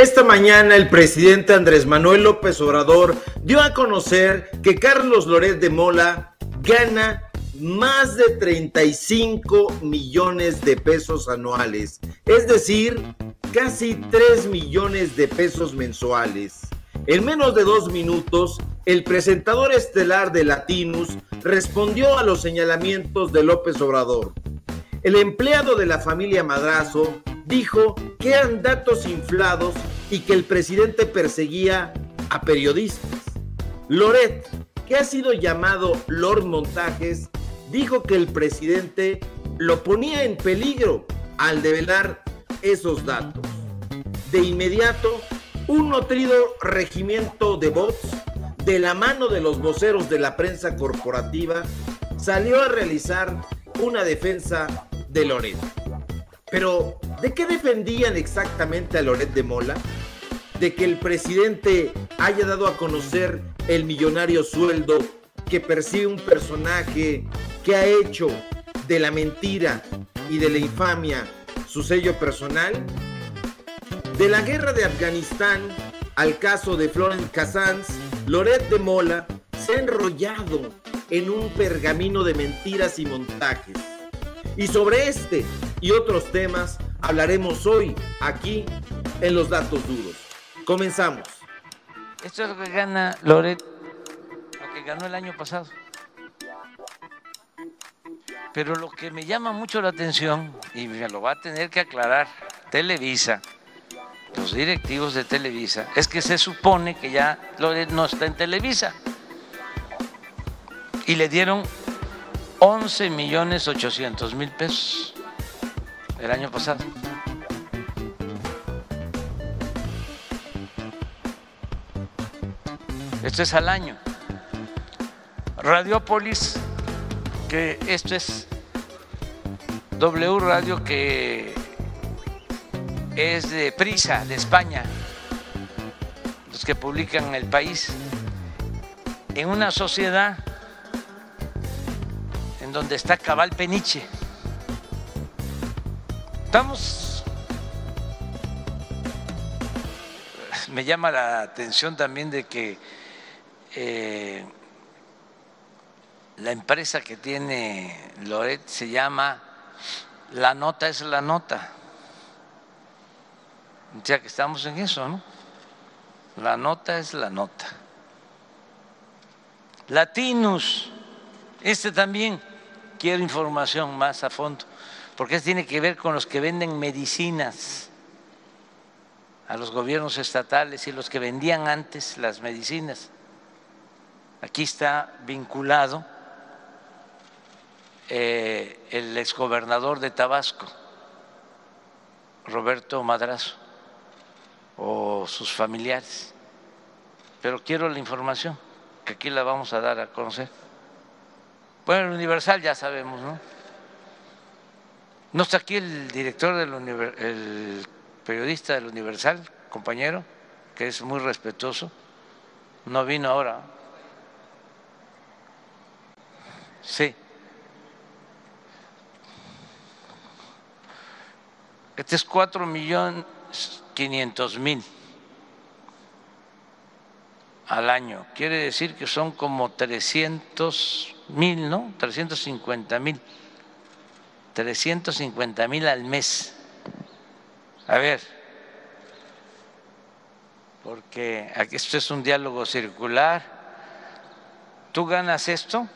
Esta mañana el presidente Andrés Manuel López Obrador dio a conocer que Carlos Loret de Mola gana más de 35 millones de pesos anuales, es decir, casi 3 millones de pesos mensuales. En menos de dos minutos, el presentador estelar de Latinus respondió a los señalamientos de López Obrador. El empleado de la familia Madrazo dijo que eran datos inflados y que el presidente perseguía a periodistas. Loret, que ha sido llamado Lord Montajes, dijo que el presidente lo ponía en peligro al develar esos datos. De inmediato, un nutrido regimiento de bots, de la mano de los voceros de la prensa corporativa, salió a realizar una defensa de Loret. Pero, ¿de qué defendían exactamente a Loret de Mola? ¿De que el presidente haya dado a conocer el millonario sueldo que percibe un personaje que ha hecho de la mentira y de la infamia su sello personal? De la guerra de Afganistán al caso de Florence Casans, Loret de Mola se ha enrollado en un pergamino de mentiras y montajes y sobre este y otros temas hablaremos hoy aquí en Los Datos Duros. Comenzamos. Esto es lo que gana Loret, lo que ganó el año pasado. Pero lo que me llama mucho la atención, y me lo va a tener que aclarar Televisa, los directivos de Televisa, es que se supone que ya Loret no está en Televisa. Y le dieron 11.800.000 millones mil pesos el año pasado. Esto es al año. Radiopolis, que esto es W Radio, que es de Prisa, de España, los que publican el país, en una sociedad donde está Cabal Peniche. Estamos, me llama la atención también de que eh, la empresa que tiene Loret se llama La Nota es la Nota. O sea que estamos en eso, ¿no? La nota es la nota. Latinos, este también quiero información más a fondo, porque eso tiene que ver con los que venden medicinas a los gobiernos estatales y los que vendían antes las medicinas. Aquí está vinculado eh, el exgobernador de Tabasco, Roberto Madrazo, o sus familiares. Pero quiero la información, que aquí la vamos a dar a conocer. Bueno, el Universal ya sabemos, ¿no? ¿No está aquí el director del el periodista del Universal, compañero, que es muy respetuoso? No vino ahora. Sí. Este es cuatro millones quinientos mil al año. Quiere decir que son como 300 mil, ¿no? 350 mil. 350 mil al mes. A ver, porque aquí esto es un diálogo circular. ¿Tú ganas esto?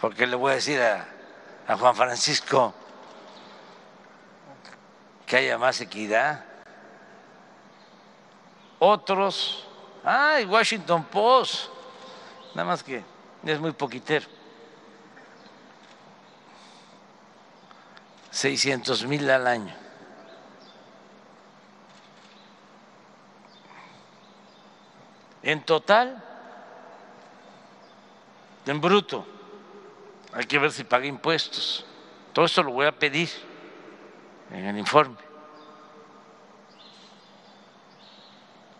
Porque le voy a decir a, a Juan Francisco que haya más equidad otros. ¡Ay, Washington Post! Nada más que es muy poquitero. 600 mil al año. En total, en bruto, hay que ver si paga impuestos. Todo esto lo voy a pedir en el informe.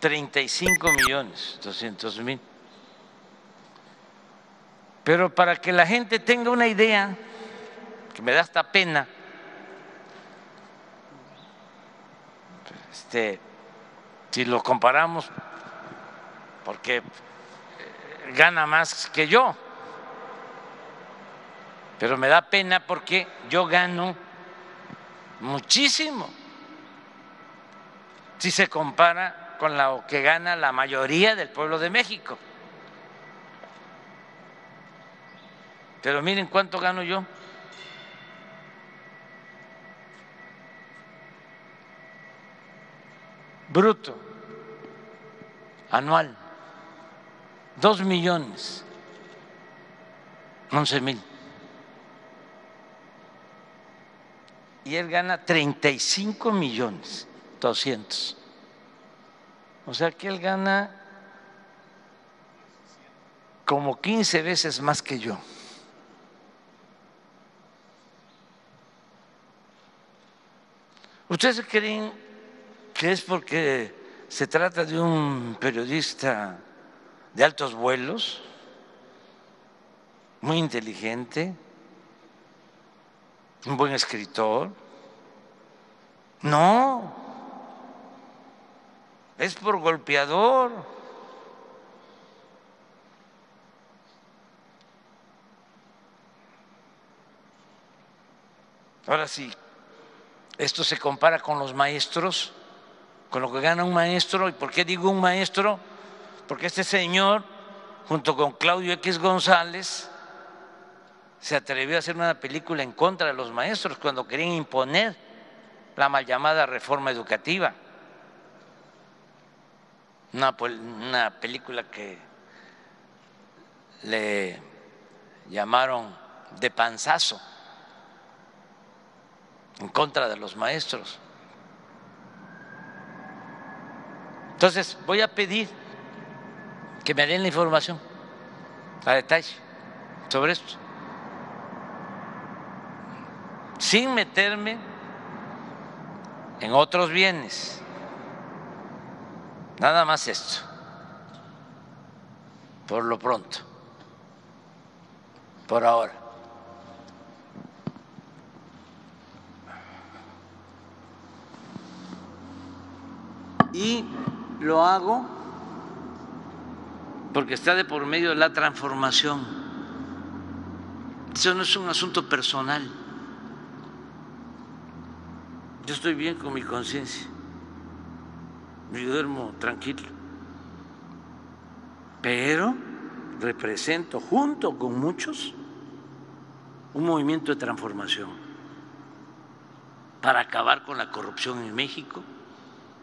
35 millones 200 mil. Pero para que la gente tenga una idea, que me da esta pena, este, si lo comparamos, porque eh, gana más que yo, pero me da pena porque yo gano muchísimo si se compara con lo que gana la mayoría del pueblo de México. Pero miren cuánto gano yo. Bruto, anual, dos millones, once mil. Y él gana treinta y cinco millones, doscientos. O sea que él gana como 15 veces más que yo. ¿Ustedes creen que es porque se trata de un periodista de altos vuelos, muy inteligente, un buen escritor? No, es por golpeador. Ahora sí, esto se compara con los maestros, con lo que gana un maestro. ¿Y por qué digo un maestro? Porque este señor, junto con Claudio X González, se atrevió a hacer una película en contra de los maestros cuando querían imponer la mal llamada reforma educativa una, película que le llamaron de panzazo en contra de los maestros. Entonces, voy a pedir que me den la información a detalle sobre esto, sin meterme en otros bienes. Nada más esto, por lo pronto, por ahora. Y lo hago porque está de por medio de la transformación. Eso no es un asunto personal. Yo estoy bien con mi conciencia. Yo duermo tranquilo. Pero represento junto con muchos un movimiento de transformación para acabar con la corrupción en México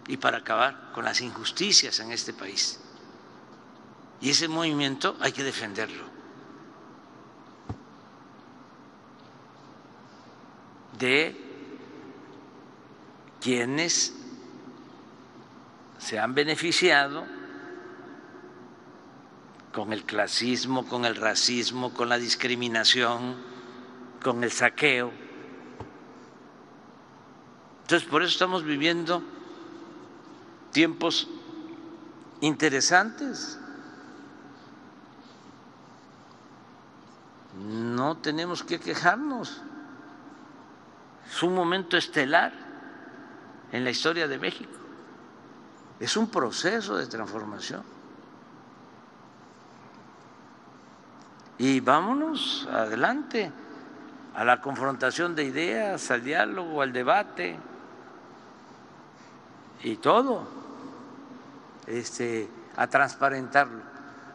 y para acabar con las injusticias en este país. Y ese movimiento hay que defenderlo. De quienes se han beneficiado con el clasismo, con el racismo, con la discriminación, con el saqueo. Entonces, por eso estamos viviendo tiempos interesantes. No tenemos que quejarnos. Es un momento estelar en la historia de México. Es un proceso de transformación. Y vámonos adelante a la confrontación de ideas, al diálogo, al debate y todo, este, a transparentarlo.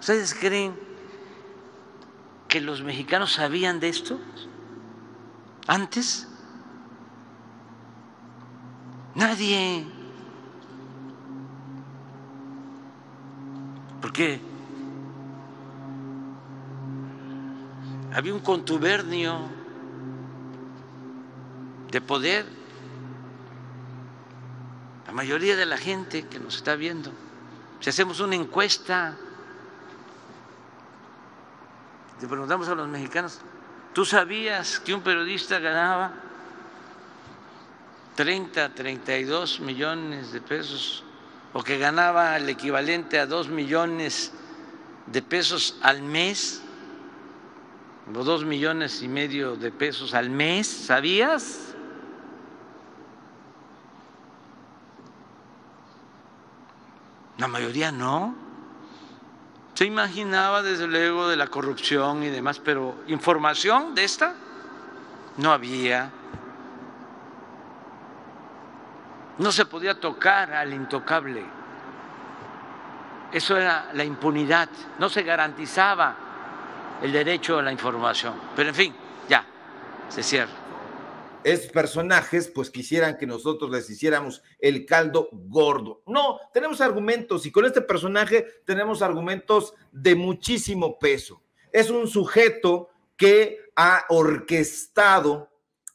¿Ustedes creen que los mexicanos sabían de esto antes? Nadie. ¿Por qué? Había un contubernio de poder. La mayoría de la gente que nos está viendo, si hacemos una encuesta, le preguntamos a los mexicanos, ¿tú sabías que un periodista ganaba 30, 32 millones de pesos o que ganaba el equivalente a dos millones de pesos al mes, o dos millones y medio de pesos al mes, ¿sabías? La mayoría no. Se imaginaba desde luego de la corrupción y demás, pero información de esta no había. No se podía tocar al intocable. Eso era la impunidad. No se garantizaba el derecho a la información. Pero en fin, ya, se cierra. Esos personajes pues quisieran que nosotros les hiciéramos el caldo gordo. No, tenemos argumentos y con este personaje tenemos argumentos de muchísimo peso. Es un sujeto que ha orquestado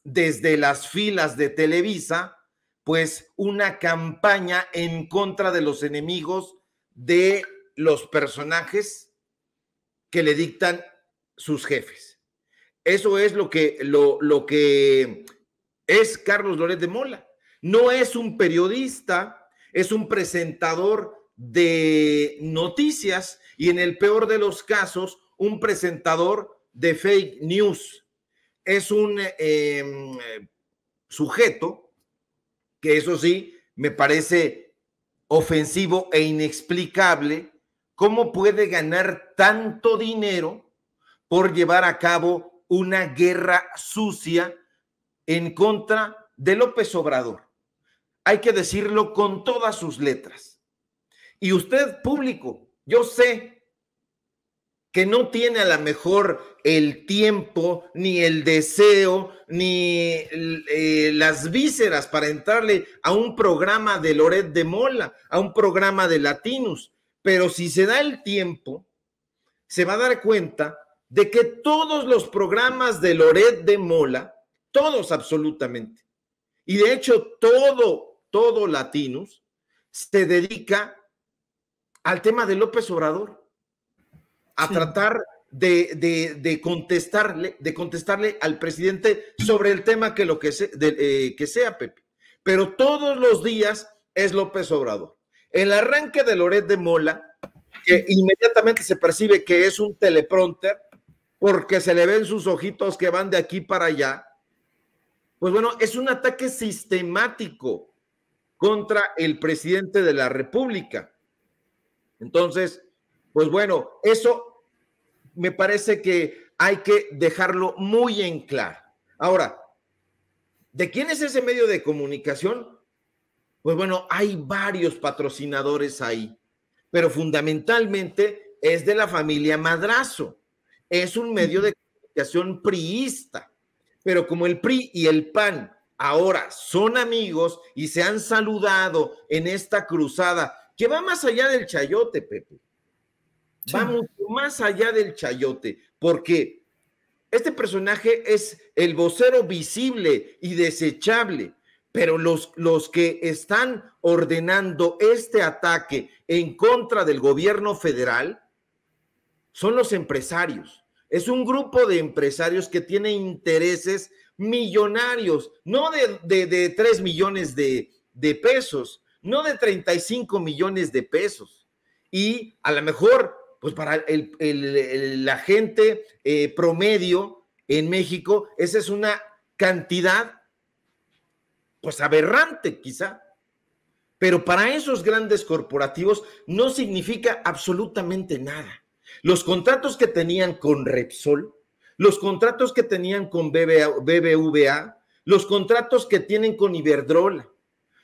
desde las filas de Televisa pues una campaña en contra de los enemigos de los personajes que le dictan sus jefes. Eso es lo que, lo, que es Carlos Loret de Mola. No es un periodista, es un presentador de noticias y en el peor de los casos, un presentador de fake news. Es un em, sujeto que eso sí me parece ofensivo e inexplicable, cómo puede ganar tanto dinero por llevar a cabo una guerra sucia en contra de López Obrador. Hay que decirlo con todas sus letras. Y usted, público, yo sé que no tiene a lo mejor el tiempo, ni el deseo, ni eh, las vísceras para entrarle a un programa de Loret de Mola, a un programa de Latinus, Pero si se da el tiempo, se va a dar cuenta de que todos los programas de Loret de Mola, todos absolutamente, y de hecho todo, todo Latinus, se dedica al tema de López Obrador a tratar de, contestarle, de contestarle al presidente sobre el tema que lo que, eh, que sea, Pepe. Pero todos los días es López Obrador. El arranque de Loret de Mola, que inmediatamente se percibe que es un teleprompter, porque se le ven sus ojitos que van de aquí para allá. Pues bueno, es un ataque sistemático contra el presidente de la República. Entonces, pues bueno, eso me parece que hay que dejarlo muy en claro. Ahora, ¿de quién es ese medio de comunicación? Pues bueno, hay varios patrocinadores ahí, pero fundamentalmente es de la familia Madrazo. Es un medio de comunicación priista, pero como el PRI y el PAN ahora son amigos y se han saludado en esta cruzada que va más allá del chayote, Pepe Vamos más allá del chayote, porque este personaje es el vocero visible y desechable, pero los, los que están ordenando este ataque en contra del gobierno federal son los empresarios. Es un grupo de empresarios que tiene intereses millonarios, no de, de, 3 millones de, de pesos, no de 35 millones de pesos. Y a lo mejor pues para el, la gente eh, promedio en México, esa es una cantidad, pues aberrante quizá. Pero para esos grandes corporativos no significa absolutamente nada. Los contratos que tenían con Repsol, los contratos que tenían con BBVA, los contratos que tienen con Iberdrola,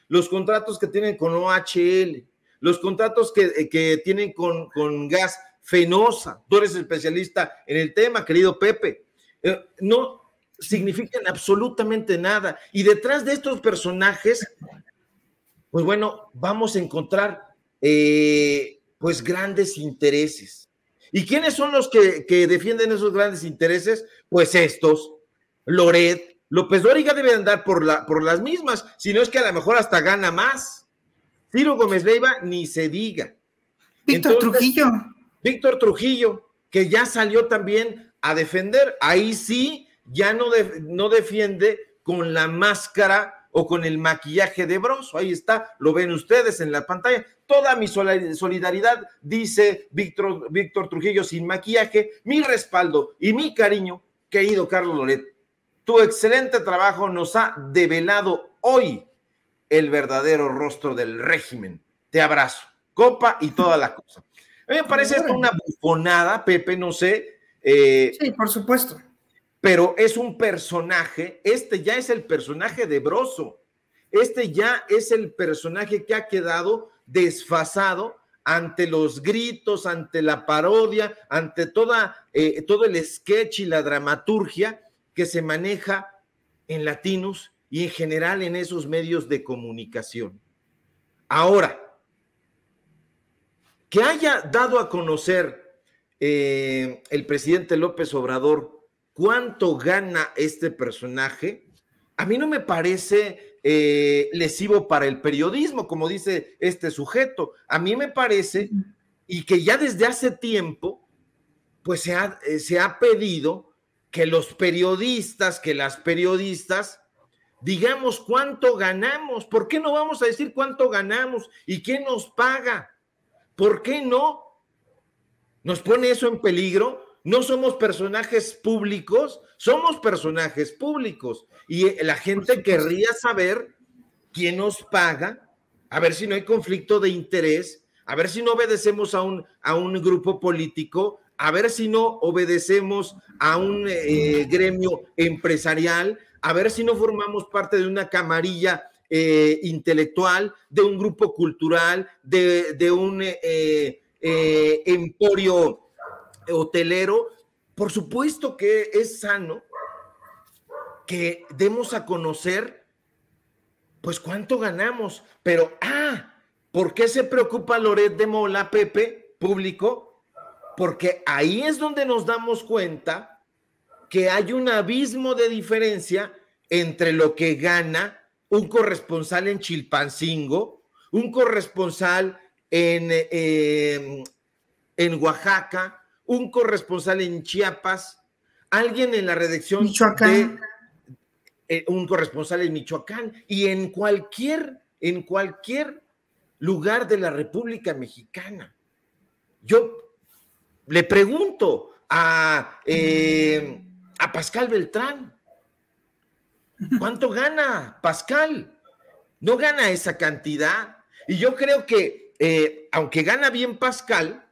los contratos que tienen con OHL, los contratos eh, que, tienen con, con gas Fenosa. Tú eres especialista en el tema, querido Pepe. Eh, no significan absolutamente nada. Y detrás de estos personajes, pues bueno, vamos a encontrar eh, pues grandes intereses. ¿Y quiénes son los que, defienden esos grandes intereses? Pues estos, Loret, López Dóriga debe andar por, las mismas, si no es que a lo mejor hasta gana más. Ciro Gómez Leiva, ni se diga. Víctor Trujillo. Víctor Trujillo, que ya salió también a defender. Ahí sí, ya no, no defiende con la máscara o con el maquillaje de broso. Ahí está, lo ven ustedes en la pantalla. Toda mi solidaridad, dice Víctor, Víctor Trujillo sin maquillaje, mi respaldo y mi cariño, querido Carlos Loret. Tu excelente trabajo nos ha develado hoy el verdadero rostro del régimen. Te abrazo, copa y toda la cosa. A mí me parece una bufonada, Pepe, no sé. Eh, sí, por supuesto. Pero es un personaje, este ya es el personaje de Broso. Este ya es el personaje que ha quedado desfasado ante los gritos, ante la parodia, ante toda, eh, todo el sketch y la dramaturgia que se maneja en latinos y en general en esos medios de comunicación. Ahora, que haya dado a conocer eh, el presidente López Obrador cuánto gana este personaje, a mí no me parece eh, lesivo para el periodismo, como dice este sujeto. A mí me parece, y que ya desde hace tiempo, pues se ha, eh, se ha pedido que los periodistas, que las periodistas, digamos cuánto ganamos. ¿Por qué no vamos a decir cuánto ganamos y quién nos paga? ¿Por qué no? ¿Nos pone eso en peligro? No somos personajes públicos, somos personajes públicos. Y la gente querría saber quién nos paga, a ver si no hay conflicto de interés, a ver si no obedecemos a un, a un grupo político, a ver si no obedecemos a un eh, gremio empresarial, a ver si no formamos parte de una camarilla eh, intelectual, de un grupo cultural, de, un eh, eh, emporio hotelero. Por supuesto que es sano que demos a conocer, pues cuánto ganamos, pero, ah, ¿por qué se preocupa Loret de Mola, Pepe, público? Porque ahí es donde nos damos cuenta que hay un abismo de diferencia entre lo que gana un corresponsal en Chilpancingo, un corresponsal en, em, en Oaxaca, un corresponsal en Chiapas, alguien en la redacción de eh, un corresponsal en Michoacán y en cualquier, en cualquier lugar de la República Mexicana. Yo le pregunto a, em, a Pascal Beltrán, ¿Cuánto gana Pascal? No gana esa cantidad. Y yo creo que, eh, aunque gana bien Pascal,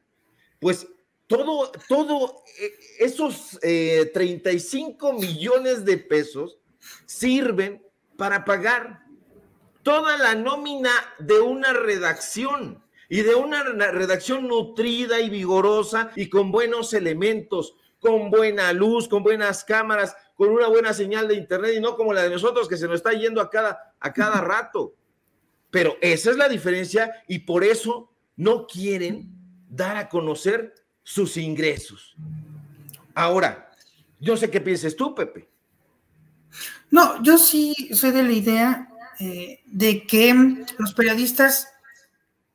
pues todo, todo eh, esos 35 eh, millones de pesos sirven para pagar toda la nómina de una redacción y de una redacción nutrida y vigorosa y con buenos elementos con buena luz, con buenas cámaras, con una buena señal de internet y no como la de nosotros que se nos está yendo a cada, a cada rato. Pero esa es la diferencia y por eso no quieren dar a conocer sus ingresos. Ahora, yo sé qué piensas tú, Pepe. No, yo sí soy de la idea eh, de que los periodistas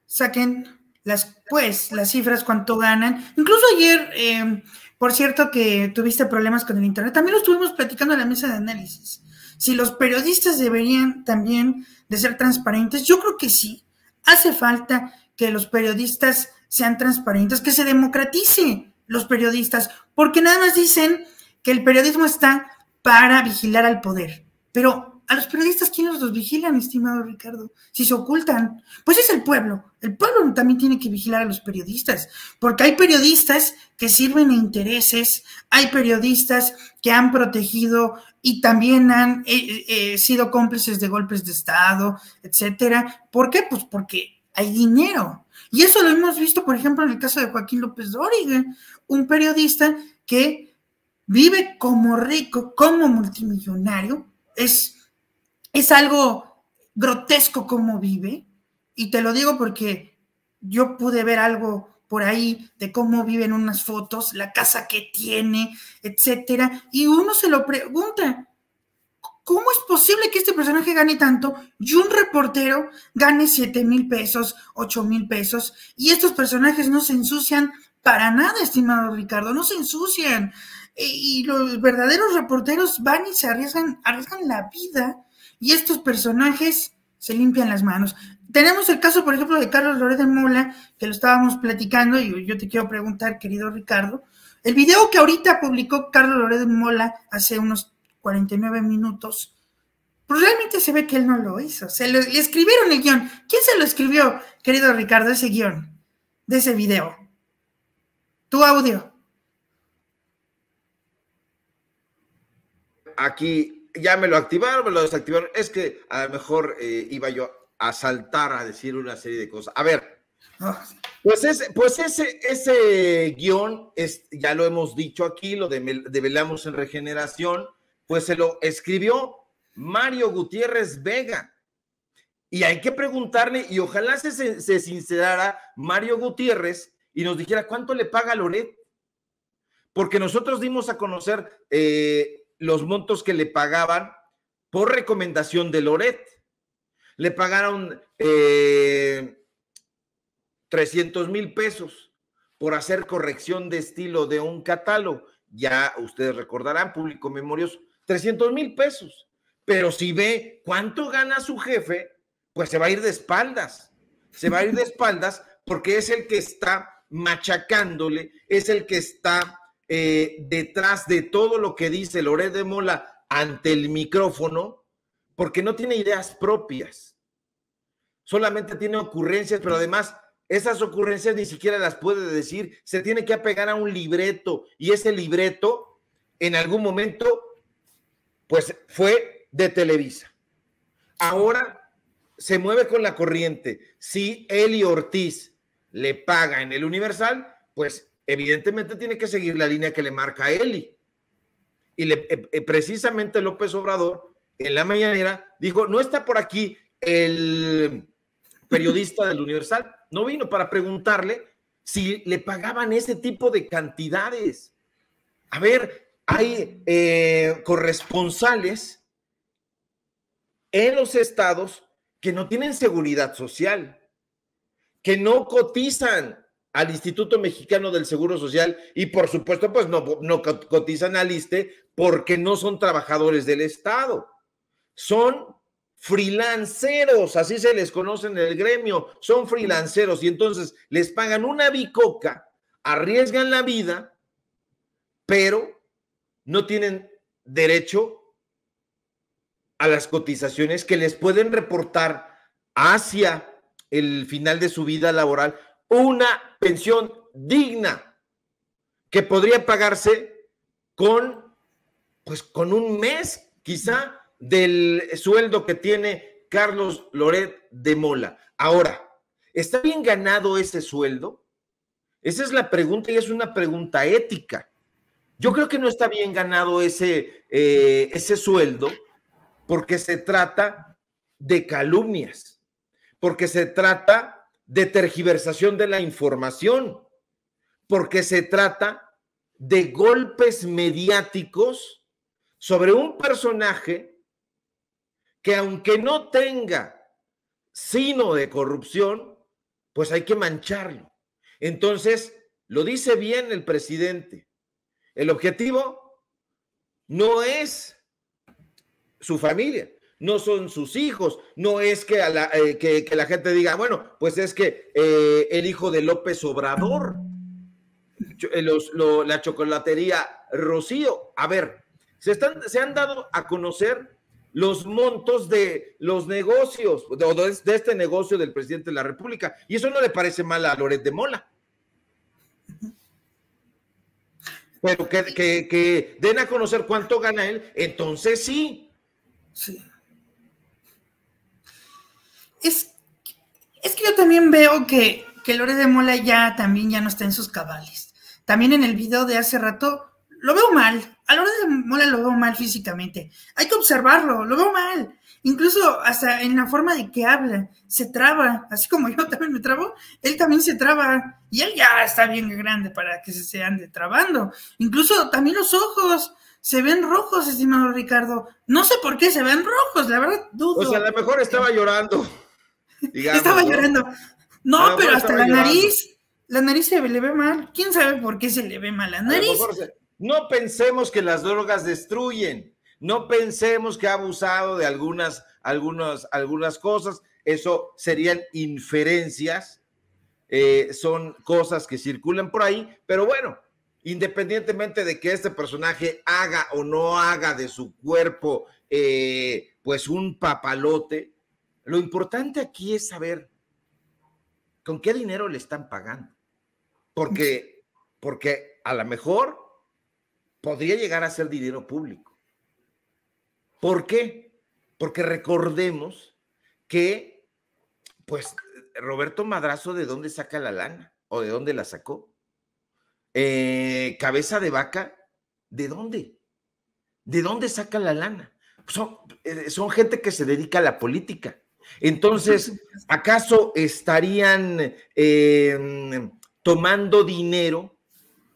saquen las, pues, las cifras, cuánto ganan. Incluso ayer eh, por cierto que tuviste problemas con el Internet. También lo estuvimos platicando en la mesa de análisis. Si los periodistas deberían también de ser transparentes, yo creo que sí. Hace falta que los periodistas sean transparentes, que se democratice los periodistas, porque nada más dicen que el periodismo está para vigilar al poder. Pero a los periodistas, ¿quiénes los vigilan, estimado Ricardo? Si se ocultan. Pues es el pueblo. El pueblo también tiene que vigilar a los periodistas, porque hay periodistas que sirven a intereses, hay periodistas que han protegido y también han eh, eh, eh, sido cómplices de golpes de Estado, etcétera. ¿Por qué? Pues porque hay dinero. Y eso lo hemos visto, por ejemplo, en el caso de Joaquín López Dóriga, un periodista que vive como rico, como multimillonario, es es algo grotesco como vive, y te lo digo porque yo pude ver algo por ahí de cómo viven unas fotos, la casa que tiene, etcétera, y uno se lo pregunta, ¿cómo es posible que este personaje gane tanto y un reportero gane 7 mil pesos, 8 mil pesos? Y estos personajes no se ensucian para nada, estimado Ricardo, no se ensucian. E, y los verdaderos reporteros van y se arriesgan, arriesgan la vida y estos personajes se limpian las manos. Tenemos el caso, por ejemplo, de Carlos Loret de Mola, que lo estábamos platicando, y yo te quiero preguntar, querido Ricardo, el video que ahorita publicó Carlos Loret de Mola hace unos 49 minutos, pues realmente se ve que él no lo hizo. Se le escribieron el guión. ¿Quién se lo escribió, querido Ricardo, ese guión de ese video? Tu audio. Aquí ya me lo activaron, me lo desactivaron. Es que a lo mejor eh, iba yo a saltar a decir una serie de cosas. A ver, pues ese, pues ese, ese guión, es, ya lo hemos dicho aquí, lo de, en Regeneración, pues se lo escribió Mario Gutiérrez Vega. Y hay que preguntarle, y ojalá se, se sincerara Mario Gutiérrez y nos dijera cuánto le paga Loret. Porque nosotros dimos a conocer eh, los montos que le pagaban por recomendación de Loret. Le pagaron 300 eh, mil pesos por hacer corrección de estilo de un catálogo. Ya ustedes recordarán, público memorioso, 300 mil pesos. Pero si ve cuánto gana su jefe, pues se va a ir de espaldas. Se va a ir de espaldas porque es el que está machacándole, es el que está eh, detrás de todo lo que dice Loret de Mola ante el micrófono, porque no tiene ideas propias. Solamente tiene ocurrencias, pero además esas ocurrencias ni siquiera las puede decir. Se tiene que apegar a un libreto y ese libreto en algún momento, pues fue de Televisa. Ahora se mueve con la corriente. Si Eli Ortiz le paga en el Universal, pues evidentemente tiene que seguir la línea que le marca Eli. Y eh, eh, precisamente López Obrador en la mañanera dijo, no está por aquí el periodista del Universal, no vino para preguntarle si le pagaban ese tipo de cantidades. A ver, hay eh, corresponsales en los estados que no tienen seguridad social, que no cotizan al Instituto Mexicano del Seguro Social y por supuesto pues no, no cotizan al ISTE porque no son trabajadores del Estado, son freelanceros, así se les conoce en el gremio, son freelanceros y entonces les pagan una bicoca, arriesgan la vida, pero no tienen derecho a las cotizaciones que les pueden reportar hacia el final de su vida laboral una pensión digna que podría pagarse con, pues, con un mes quizá del sueldo que tiene Carlos Loret de Mola. Ahora, ¿está bien ganado ese sueldo? Esa es la pregunta y es una pregunta ética. Yo creo que no está bien ganado ese, eh, ese sueldo porque se trata de calumnias, porque se trata de tergiversación de la información, porque se trata de golpes mediáticos sobre un personaje que aunque no tenga sino de corrupción, pues hay que mancharlo. Entonces, lo dice bien el presidente. El objetivo no es su familia no son sus hijos, no es que, a la, eh, que, la gente diga, bueno, pues es que eh, el hijo de López Obrador, eh, la chocolatería Rocío, a ver, se, están, se han dado a conocer los montos de los negocios, de, de este negocio del presidente de la República, y eso no le parece mal a Loret de Mola. Pero que, que, den a conocer cuánto gana él, entonces sí. Sí es, es que yo también veo que, que Lore de Mola ya también ya no está en sus cabales. También en el video de hace rato lo veo mal. A Lore de Mola lo veo mal físicamente. Hay que observarlo, lo veo mal. Incluso hasta en la forma de que habla, se traba, así como yo también me trabo, él también se traba y él ya está bien grande para que se ande trabando. Incluso también los ojos, se ven rojos, estimado Ricardo. No sé por qué se ven rojos, la verdad dudo. O sea, a lo mejor estaba llorando. Estaba llorando. No, ah, pero, hasta la nariz, la nariz se le ve mal. ¿Quién sabe por qué se le ve mal la nariz? No pensemos que las drogas destruyen. No pensemos que ha abusado de algunas, algunas, algunas cosas. Eso serían inferencias. Eh, son cosas que circulan por ahí. Pero bueno, independientemente de que este personaje haga o no haga de su cuerpo eh, pues un papalote, lo importante aquí es saber con qué dinero le están pagando. Porque, porque a lo mejor podría llegar a ser dinero público. ¿Por qué? Porque recordemos que, pues, Roberto Madrazo, ¿de dónde saca la lana? ¿O de dónde la sacó? Eh, cabeza de vaca, ¿de dónde? ¿De dónde saca la lana? son eh, gente que se dedica a la política. Entonces, ¿acaso estarían em, tomando dinero,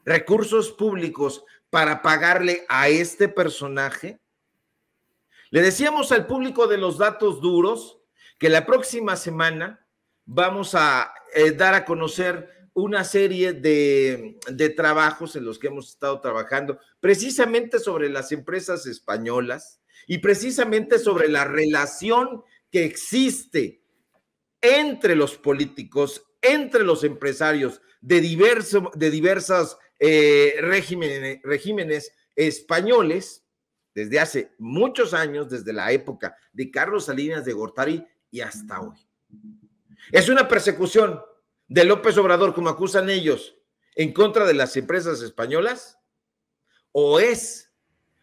recursos públicos para pagarle a este personaje? Le decíamos al público de los datos duros que la próxima semana vamos a eh, dar a conocer una serie de, de trabajos en los que hemos estado trabajando precisamente sobre las empresas españolas y precisamente sobre la relación existe entre los políticos, entre los empresarios de, diversos, de diversas eh, regímenes españoles desde hace muchos años, desde la época de Carlos Salinas de Gortari y hasta hoy. Es una persecución de López Obrador, como acusan ellos, en contra de las empresas españolas, o es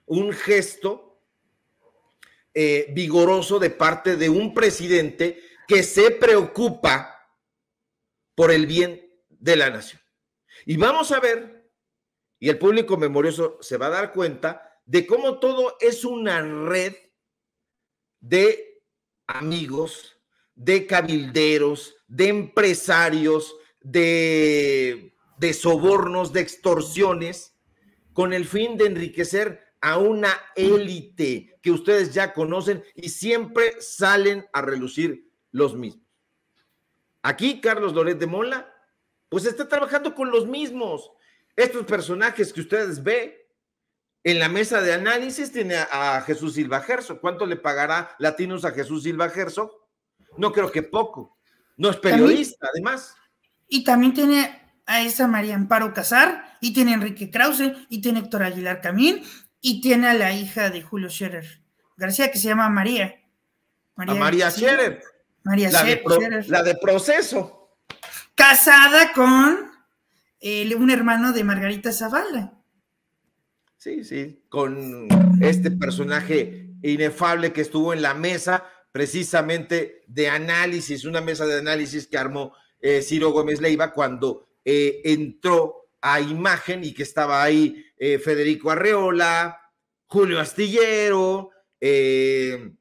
un gesto eh, vigoroso de parte de un presidente que se preocupa por el bien de la nación. Y vamos a ver, y el público memorioso se va a dar cuenta de cómo todo es una red de amigos, de cabilderos, de empresarios, de, de sobornos, de extorsiones, con el fin de enriquecer a una élite que ustedes ya conocen y siempre salen a relucir los mismos. Aquí Carlos Loret de Mola, pues está trabajando con los mismos. Estos personajes que ustedes ven en la mesa de análisis tiene a, Jesús Silva Gerso. ¿Cuánto le pagará Latinos a Jesús Silva Gerso? No creo que poco. No es periodista, además. Y también tiene a esa María Amparo Casar, y tiene Enrique Krause, y tiene Héctor Aguilar Camín, y tiene a la hija de Julio Scherer García, que se llama María. María, María Scherer. María la Scherer, de La de proceso. Casada con eh, un hermano de Margarita Zavala. Sí, sí, con este personaje inefable que estuvo en la mesa precisamente de análisis, una mesa de análisis que armó eh, Ciro Gómez Leiva cuando eh, entró a imagen y que estaba ahí eh, Federico Arreola, Julio Astillero, eh,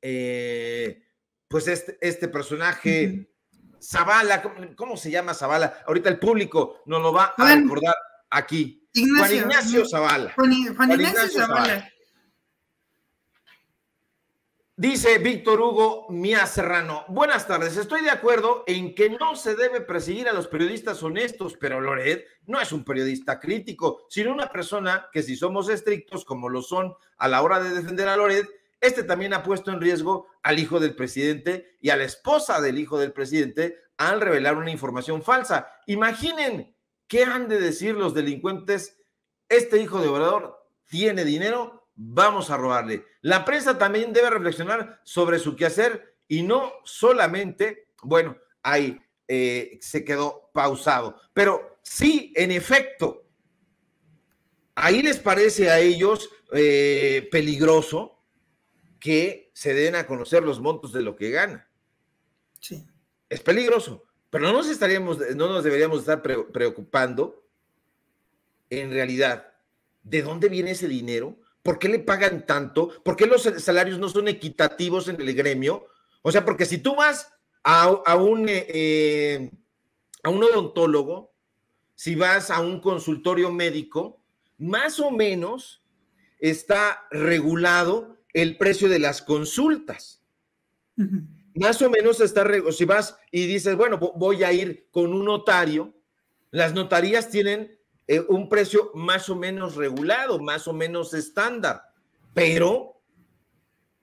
eh, pues este, este personaje, Zavala, ¿cómo, se llama Zavala? Ahorita el público nos lo va a, recordar aquí. Ignacio, Juan Ignacio Zavala. Juan, Ignacio, Zavala. Dice Víctor Hugo Serrano. buenas tardes, estoy de acuerdo en que no se debe perseguir a los periodistas honestos, pero Loret no es un periodista crítico, sino una persona que si somos estrictos como lo son a la hora de defender a Lored, este también ha puesto en riesgo al hijo del presidente y a la esposa del hijo del presidente al revelar una información falsa. Imaginen qué han de decir los delincuentes, este hijo de Obrador tiene dinero vamos a robarle. La prensa también debe reflexionar sobre su quehacer y no solamente, bueno, ahí eh, se quedó pausado. Pero sí, en efecto, ahí les parece a ellos eh, peligroso que se den a conocer los montos de lo que gana. Sí. Es peligroso, pero no nos estaríamos, no nos deberíamos estar preocupando en realidad de dónde viene ese dinero ¿Por qué le pagan tanto? ¿Por qué los salarios no son equitativos en el gremio? O sea, porque si tú vas a, un, eh, eh, a un odontólogo, si vas a un consultorio médico, más o menos está regulado el precio de las consultas. Más o menos está regulado. Si vas y dices, bueno, voy a ir con un notario, las notarías tienen eh, un precio más o menos regulado, más o menos estándar, pero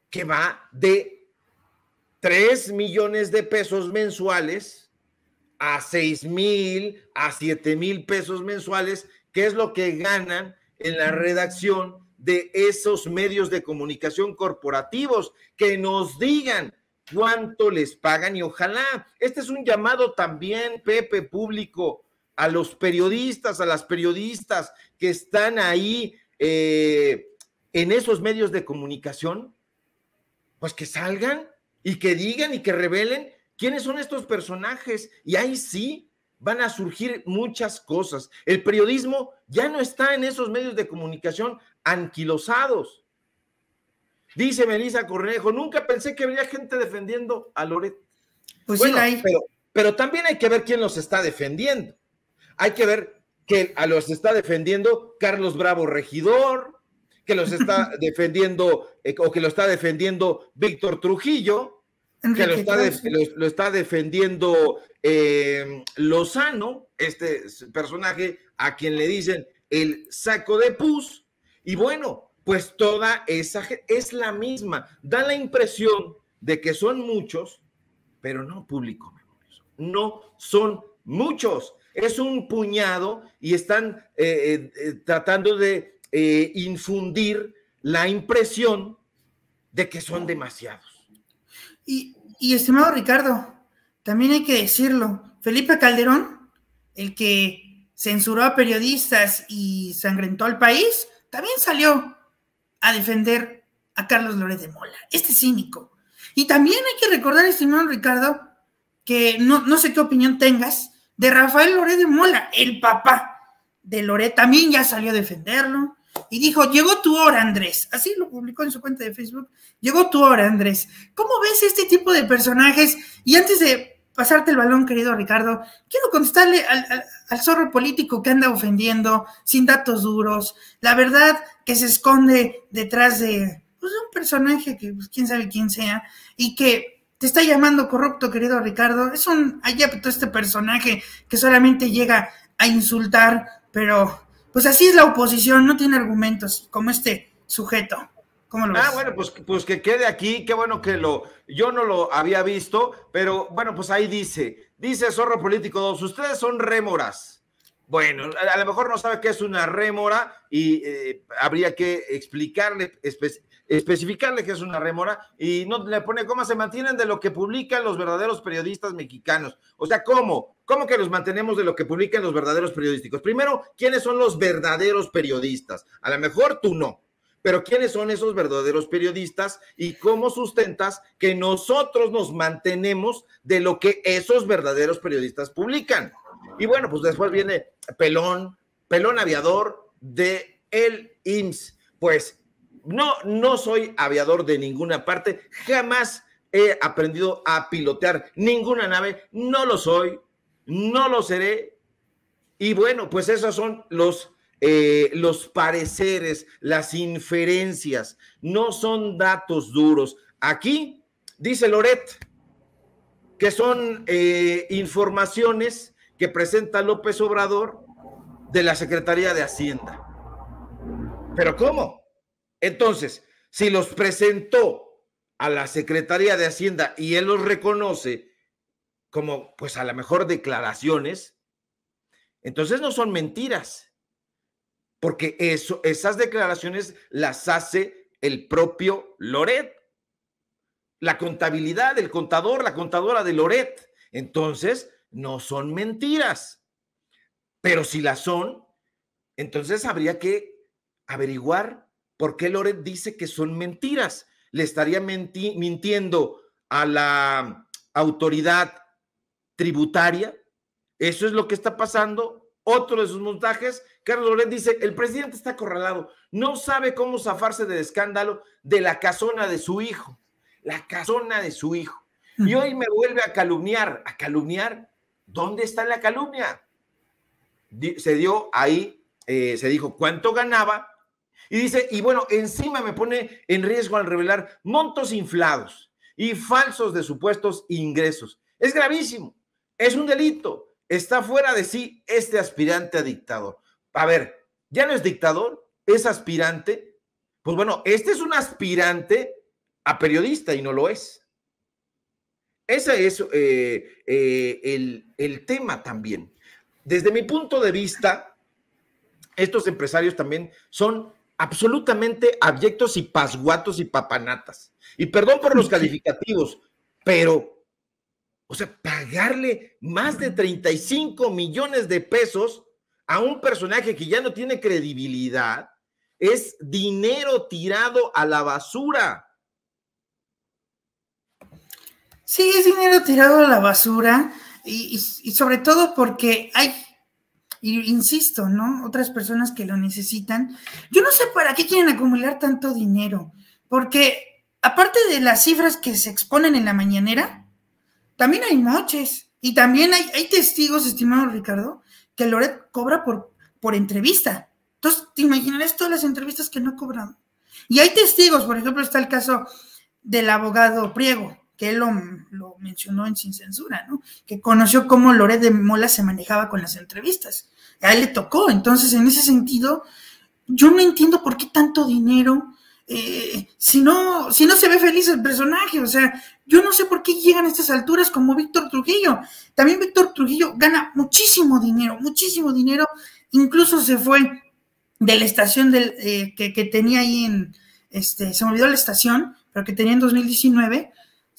que va de 3 millones de pesos mensuales a 6 mil, a 7 mil pesos mensuales, que es lo que ganan en la redacción de esos medios de comunicación corporativos, que nos digan cuánto les pagan y ojalá, este es un llamado también, Pepe, público, a los periodistas, a las periodistas que están ahí eh, en esos medios de comunicación, pues que salgan y que digan y que revelen quiénes son estos personajes. Y ahí sí van a surgir muchas cosas. El periodismo ya no está en esos medios de comunicación anquilosados. Dice Melissa Cornejo, nunca pensé que habría gente defendiendo a Loret. Pues pero también hay que ver quién los está defendiendo hay que ver que a los está defendiendo Carlos Bravo Regidor, que los está defendiendo eh, o que lo está defendiendo Víctor Trujillo, que lo está, defendiendo em, Lozano, este personaje a quien le dicen el saco de pus, y bueno, pues toda esa es la misma. Da la impresión de que son muchos, pero no público, no son muchos es un puñado y están eh, eh, eh, tratando de infundir la impresión de que son demasiados. Y, estimado Ricardo, también hay que decirlo, Felipe Calderón, el que censuró a periodistas y sangrentó al país, también salió a defender a Carlos López de Mola, este cínico. Y también hay que recordar, estimado Ricardo, que no sé qué opinión tengas, de Rafael Loret de Mola, el papá de Loret, también ya salió a defenderlo y dijo, llegó tu hora, Andrés. Así lo publicó en su cuenta de Facebook, llegó tu hora, Andrés. ¿Cómo ves este tipo de personajes? Y antes de pasarte el balón, querido Ricardo, quiero contestarle al, zorro político que anda ofendiendo sin datos duros, la verdad que se esconde detrás de, pues, un personaje que pues, quién sabe quién sea y que te está llamando corrupto, querido Ricardo. Es un todo este personaje que solamente llega a insultar, pero pues así es la oposición, no tiene argumentos como este sujeto. ¿Cómo lo ah, bueno, pues, pues que quede aquí, qué bueno que lo, yo no lo había visto, pero bueno, pues ahí dice, dice Zorro Político 2, ustedes son rémoras. Bueno, a, lo mejor no sabe qué es una rémora y eh, habría que explicarle especificarle que es una rémora y no le pone cómo se mantienen de lo que publican los verdaderos periodistas mexicanos. O sea, ¿cómo? ¿Cómo que nos mantenemos de lo que publican los verdaderos periodísticos? Primero, ¿quiénes son los verdaderos periodistas? A lo mejor tú no, pero ¿quiénes son esos verdaderos periodistas y cómo sustentas que nosotros nos mantenemos de lo que esos verdaderos periodistas publican? Y bueno, pues después viene Pelón, Pelón Aviador de el IMSS. Pues no, no soy aviador de ninguna parte, jamás he aprendido a pilotear ninguna nave, no lo soy, no lo seré. Y bueno, pues esos son los, eh, los pareceres, las inferencias, no son datos duros. Aquí dice Loret que son eh, informaciones que presenta López Obrador de la Secretaría de Hacienda. ¿Pero cómo? Entonces, si los presentó a la Secretaría de Hacienda y él los reconoce como, pues a lo mejor declaraciones, entonces no son mentiras, porque eso, esas declaraciones las hace el propio Loret, la contabilidad, el contador, la contadora de Loret. Entonces, no son mentiras, pero si las son, entonces habría que averiguar ¿Por qué Loret dice que son mentiras? Le estaría mintiendo a la autoridad tributaria. Eso es lo que está pasando. Otro de sus montajes, Carlos Loret dice, el presidente está acorralado, no sabe cómo zafarse del escándalo de la casona de su hijo, la casona de su hijo. Y hoy me vuelve a calumniar, a calumniar. ¿Dónde está la calumnia? Se dio ahí, eh, se dijo cuánto ganaba y dice, y bueno, encima me pone en riesgo al revelar montos inflados y falsos de supuestos ingresos. Es gravísimo, es un delito. Está fuera de sí este aspirante a dictador. A ver, ya no es dictador, es aspirante. Pues bueno, este es un aspirante a periodista y no lo es. Ese es eh, eh, el, el tema también. Desde mi punto de vista, estos empresarios también son absolutamente abyectos y pasguatos y papanatas. Y perdón por los calificativos, pero, o sea, pagarle más de 35 millones de pesos a un personaje que ya no tiene credibilidad es dinero tirado a la basura. Sí, es dinero tirado a la basura y, y sobre todo porque hay y insisto, ¿no? Otras personas que lo necesitan. Yo no sé para qué quieren acumular tanto dinero, porque aparte de las cifras que se exponen en la mañanera, también hay noches y también hay, testigos, estimado Ricardo, que Loret cobra por, por entrevista. Entonces, te imaginarás todas las entrevistas que no cobran. Y hay testigos, por ejemplo, está el caso del abogado Priego, que él lo, mencionó en Sin Censura, ¿no? Que conoció cómo Loret de Mola se manejaba con las entrevistas. A él le tocó. Entonces, en ese sentido, yo no entiendo por qué tanto dinero. Eh, si, no, si no se ve feliz el personaje, o sea, yo no sé por qué llegan a estas alturas como Víctor Trujillo. También Víctor Trujillo gana muchísimo dinero, muchísimo dinero. Incluso se fue de la estación del, eh, que, tenía ahí en, este, se me olvidó la estación, pero que tenía en 2019,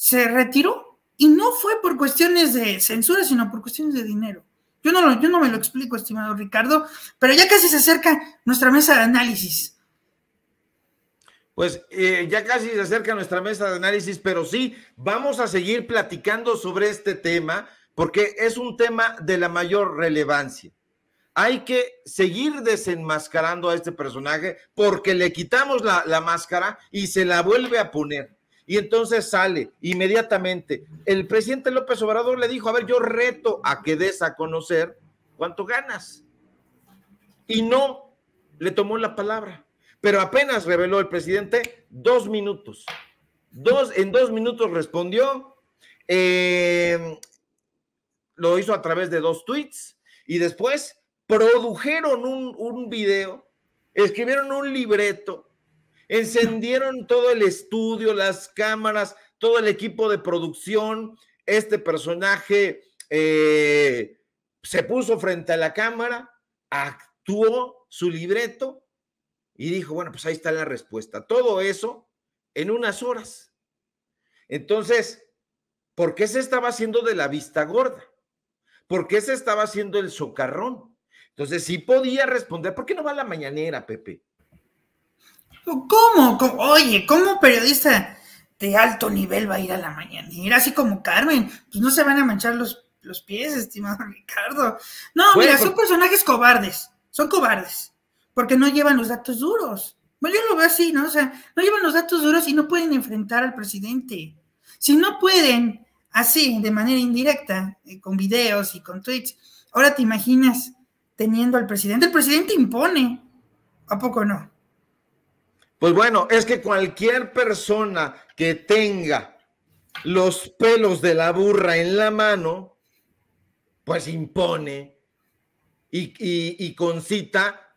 se retiró y no fue por cuestiones de censura, sino por cuestiones de dinero. Yo no, lo, me lo explico, estimado Ricardo, pero ya casi se acerca nuestra mesa de análisis. Pues eh, ya casi se acerca nuestra mesa de análisis, pero sí, vamos a seguir platicando sobre este tema porque es un tema de la mayor relevancia. Hay que seguir desenmascarando a este personaje porque le quitamos la, la máscara y se la vuelve a poner. Y entonces sale inmediatamente. El presidente López Obrador le dijo, a ver, yo reto a que des a conocer cuánto ganas. Y no le tomó la palabra. Pero apenas reveló el presidente dos minutos. Dos, en dos minutos respondió. Eh, lo hizo a través de dos tweets y después produjeron un, un video, escribieron un libreto Encendieron todo el estudio, las cámaras, todo el equipo de producción. Este personaje eh, se puso frente a la cámara, actuó su libreto y dijo, bueno, pues ahí está la respuesta. Todo eso en unas horas. Entonces, ¿por qué se estaba haciendo de la vista gorda? ¿Por qué se estaba haciendo el socarrón? Entonces, si podía responder, ¿por qué no va a la mañanera, Pepe? ¿Cómo? Oye, ¿cómo periodista de alto nivel va a ir a la mañana mañanera? Así como Carmen, pues no se van a manchar los, los pies, estimado Ricardo. No, mira, pues son personajes cobardes, son cobardes, porque no llevan los datos duros. Bueno, yo lo veo así, ¿no? O sea, no llevan los datos duros y no pueden enfrentar al presidente. Si no pueden, así, de manera indirecta, eh, con videos y con tweets, ahora te imaginas teniendo al presidente. El presidente impone, ¿a poco no? Pues bueno, es que cualquier persona que tenga los pelos de la burra en la mano, pues impone y, concita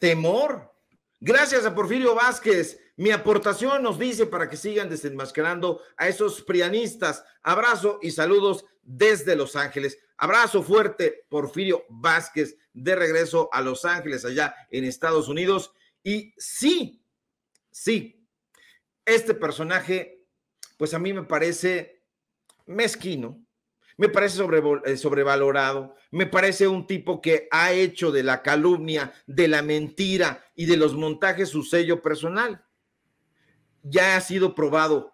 temor. Gracias a Porfirio Vázquez, mi aportación nos dice para que sigan desenmascarando a esos prianistas. Abrazo y saludos desde Los Ángeles. Abrazo fuerte, Porfirio Vázquez, de regreso a Los Ángeles, allá en Estados Unidos. Y sí, Sí, este personaje, pues a mí me parece mezquino, me parece eh, sobrevalorado, me parece un tipo que ha hecho de la calumnia, de la mentira y de los montajes su sello personal. Ya ha sido probado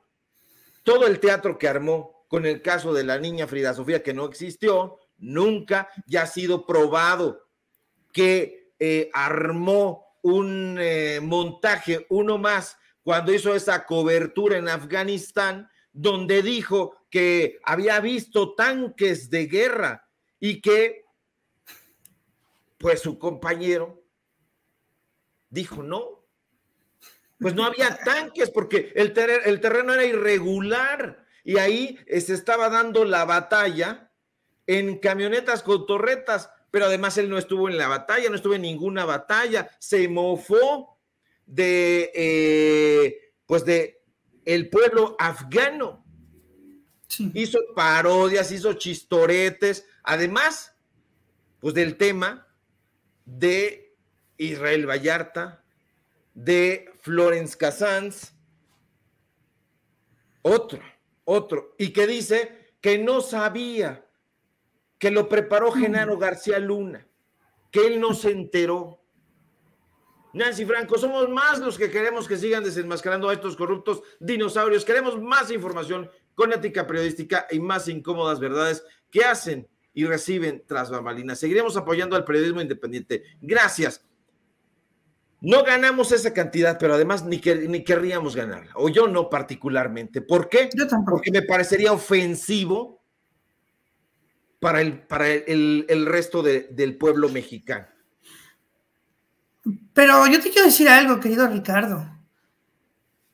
todo el teatro que armó con el caso de la niña Frida Sofía, que no existió nunca, ya ha sido probado que eh, armó un eh, montaje, uno más, cuando hizo esa cobertura en Afganistán, donde dijo que había visto tanques de guerra y que, pues su compañero dijo no. Pues no había tanques porque el, el terreno era irregular y ahí eh, se estaba dando la batalla en camionetas con torretas pero además él no estuvo en la batalla, no estuvo en ninguna batalla, se mofó de, eh, pues de el pueblo afgano. Hizo parodias, hizo chistoretes, además, pues del tema de Israel Vallarta, de Florence Casans, otro, otro, y que dice que no sabía que lo preparó Genaro García Luna, que él no se enteró. Nancy Franco, somos más los que queremos que sigan desenmascarando a estos corruptos dinosaurios. Queremos más información con ética periodística y más incómodas verdades que hacen y reciben tras bambalinas. Seguiremos apoyando al periodismo independiente. Gracias. No ganamos esa cantidad, pero además ni, ni querríamos ganarla, o yo no particularmente. ¿Por qué? Yo Porque me parecería ofensivo para el, para el, resto del pueblo mexicano. Pero yo te quiero decir algo, querido Ricardo.